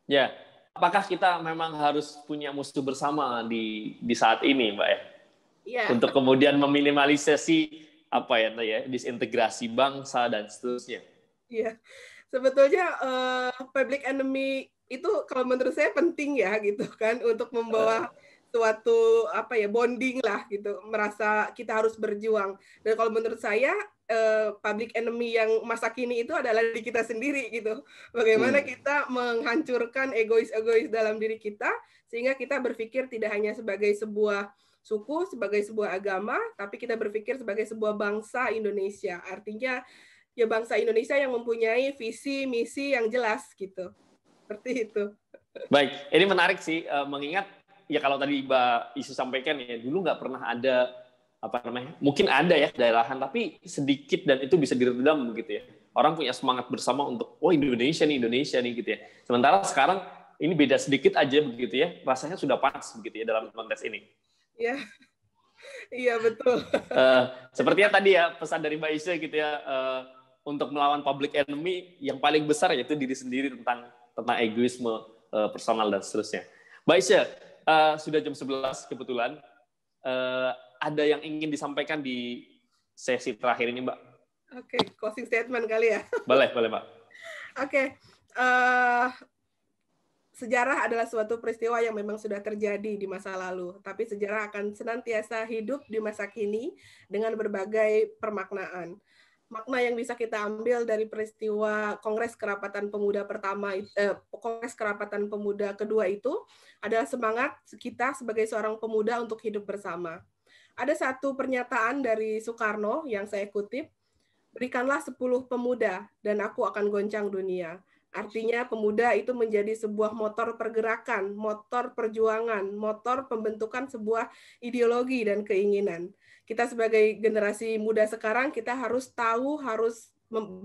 Ya. Apakah kita memang harus punya musuh bersama di di saat ini, Mbak ya? Iya. Untuk kemudian meminimalisasi apa ya, ya disintegrasi bangsa dan seterusnya. Iya. Sebetulnya uh, public enemy itu kalau menurut saya penting ya gitu kan untuk membawa eh. suatu apa ya bonding lah gitu merasa kita harus berjuang dan kalau menurut saya uh, public enemy yang masa kini itu adalah diri kita sendiri gitu. Bagaimana hmm. kita menghancurkan egois-egois dalam diri kita sehingga kita berpikir tidak hanya sebagai sebuah suku, sebagai sebuah agama, tapi kita berpikir sebagai sebuah bangsa Indonesia. Artinya ya bangsa Indonesia yang mempunyai visi misi yang jelas gitu. Seperti itu. Baik, ini menarik sih eh, mengingat ya kalau tadi Mbak Isu sampaikan ya dulu nggak pernah ada apa namanya mungkin ada ya daerahan tapi sedikit dan itu bisa diredam begitu ya orang punya semangat bersama untuk oh Indonesia nih Indonesia nih gitu ya sementara sekarang ini beda sedikit aja begitu ya rasanya sudah panas begitu ya dalam konteks ini iya iya betul uh, <laughs> eh, sepertinya tadi ya pesan dari Mbak Isya gitu ya uh, untuk melawan public enemy yang paling besar yaitu diri sendiri tentang tentang egoisme uh, personal dan seterusnya Mbak Isya uh, sudah jam 11 kebetulan uh, ada yang ingin disampaikan di sesi terakhir ini, Mbak? Oke, okay, closing statement kali ya. <laughs> Boleh, boleh, Mbak. Oke. Okay. Uh, eh, sejarah adalah suatu peristiwa yang memang sudah terjadi di masa lalu, tapi sejarah akan senantiasa hidup di masa kini dengan berbagai permaknaan. Makna yang bisa kita ambil dari peristiwa Kongres Kerapatan Pemuda pertama, eh, Kongres Kerapatan Pemuda kedua itu adalah semangat kita sebagai seorang pemuda untuk hidup bersama ada satu pernyataan dari Soekarno yang saya kutip, berikanlah 10 pemuda dan aku akan goncang dunia. Artinya pemuda itu menjadi sebuah motor pergerakan, motor perjuangan, motor pembentukan sebuah ideologi dan keinginan. Kita sebagai generasi muda sekarang kita harus tahu, harus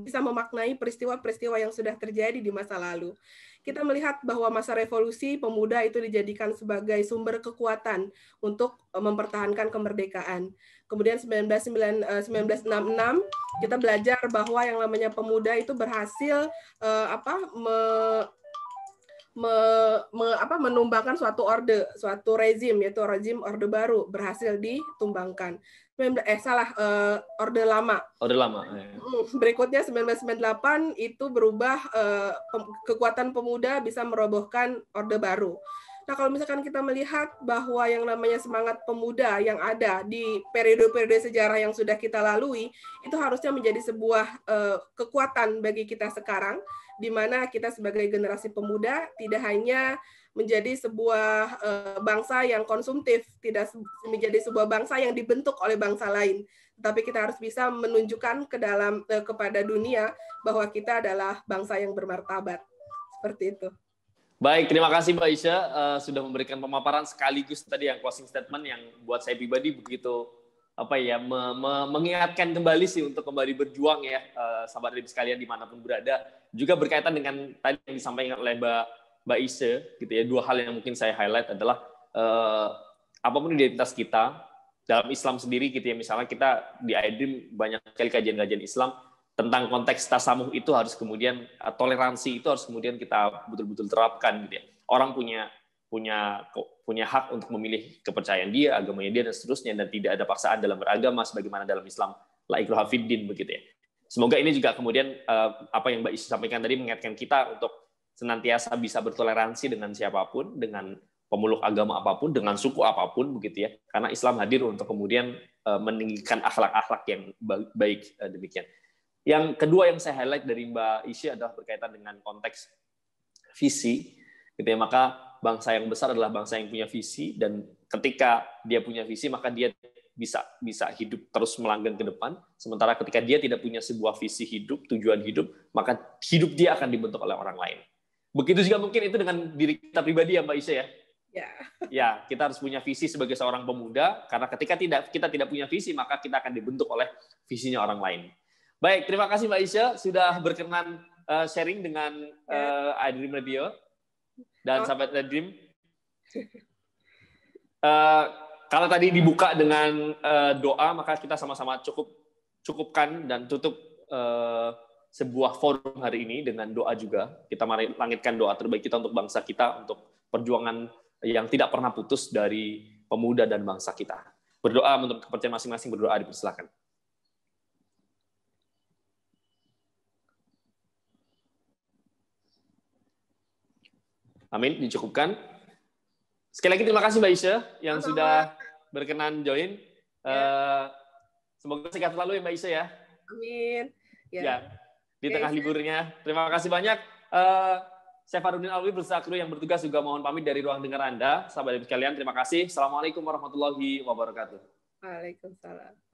bisa memaknai peristiwa-peristiwa yang sudah terjadi di masa lalu. Kita melihat bahwa masa revolusi pemuda itu dijadikan sebagai sumber kekuatan untuk e, mempertahankan kemerdekaan. Kemudian 1996 e, kita belajar bahwa yang namanya pemuda itu berhasil e, apa me, me, me, apa, menumbangkan suatu orde, suatu rezim yaitu rezim Orde Baru berhasil ditumbangkan. 19 eh salah uh, orde lama. Orde lama. Ya. Berikutnya 1998 itu berubah uh, kekuatan pemuda bisa merobohkan orde baru. Nah, kalau misalkan kita melihat bahwa yang namanya semangat pemuda yang ada di periode-periode sejarah yang sudah kita lalui, itu harusnya menjadi sebuah uh, kekuatan bagi kita sekarang, di mana kita sebagai generasi pemuda tidak hanya menjadi sebuah uh, bangsa yang konsumtif, tidak se menjadi sebuah bangsa yang dibentuk oleh bangsa lain. tapi kita harus bisa menunjukkan ke dalam uh, kepada dunia bahwa kita adalah bangsa yang bermartabat. Seperti itu. Baik, terima kasih Mbak Isya uh, eh, sudah memberikan pemaparan sekaligus tadi yang closing statement yang buat saya pribadi begitu apa ya me me mengingatkan kembali sih untuk kembali berjuang ya uh, sahabat sahabat sekalian dimanapun berada juga berkaitan dengan tadi yang disampaikan oleh Mbak Mbak Ise gitu ya dua hal yang mungkin saya highlight adalah uh, apapun identitas kita dalam Islam sendiri gitu ya misalnya kita di banyak sekali kajian-kajian Islam tentang konteks tasamuh itu harus kemudian eh, toleransi itu harus kemudian kita betul-betul terapkan gitu ya orang punya punya punya hak untuk memilih kepercayaan dia, agamanya dia dan seterusnya dan tidak ada paksaan dalam beragama sebagaimana dalam Islam laikul hafidin begitu ya. Semoga ini juga kemudian eh, apa yang Mbak Isu sampaikan tadi mengingatkan kita untuk senantiasa bisa bertoleransi dengan siapapun, dengan pemeluk agama apapun, dengan suku apapun begitu ya. Karena Islam hadir untuk kemudian eh, meninggikan akhlak-akhlak yang baik eh, demikian. Yang kedua yang saya highlight dari Mbak Isya adalah berkaitan dengan konteks visi. Gitu ya. Maka bangsa yang besar adalah bangsa yang punya visi dan ketika dia punya visi maka dia bisa bisa hidup terus melanggeng ke depan. Sementara ketika dia tidak punya sebuah visi hidup, tujuan hidup, maka hidup dia akan dibentuk oleh orang lain. Begitu juga mungkin itu dengan diri kita pribadi ya Mbak Ise ya. Ya. ya, kita harus punya visi sebagai seorang pemuda karena ketika tidak kita tidak punya visi maka kita akan dibentuk oleh visinya orang lain. Baik, terima kasih Mbak Isya sudah berkenan uh, sharing dengan uh, ya. eh, iDream Radio dan oh. sahabat dream Uh, kalau tadi dibuka dengan uh, doa maka kita sama-sama cukup cukupkan dan tutup uh, sebuah forum hari ini dengan doa juga. Kita mari langitkan doa terbaik kita untuk bangsa kita, untuk perjuangan yang tidak pernah putus dari pemuda dan bangsa kita. Berdoa untuk kepercayaan masing-masing, berdoa dipersilakan. Amin, dicukupkan. Sekali lagi terima kasih Mbak Isya yang Halo. sudah berkenan join. Ya. Eh, semoga sehat selalu ya Mbak Isya ya. Amin. Ya. ya di tengah liburnya. Terima kasih banyak. Uh, eh, saya Farudin Alwi bersama kru yang bertugas juga mohon pamit dari ruang dengar Anda. Sahabat sekalian, terima kasih. Assalamualaikum warahmatullahi wabarakatuh. Waalaikumsalam.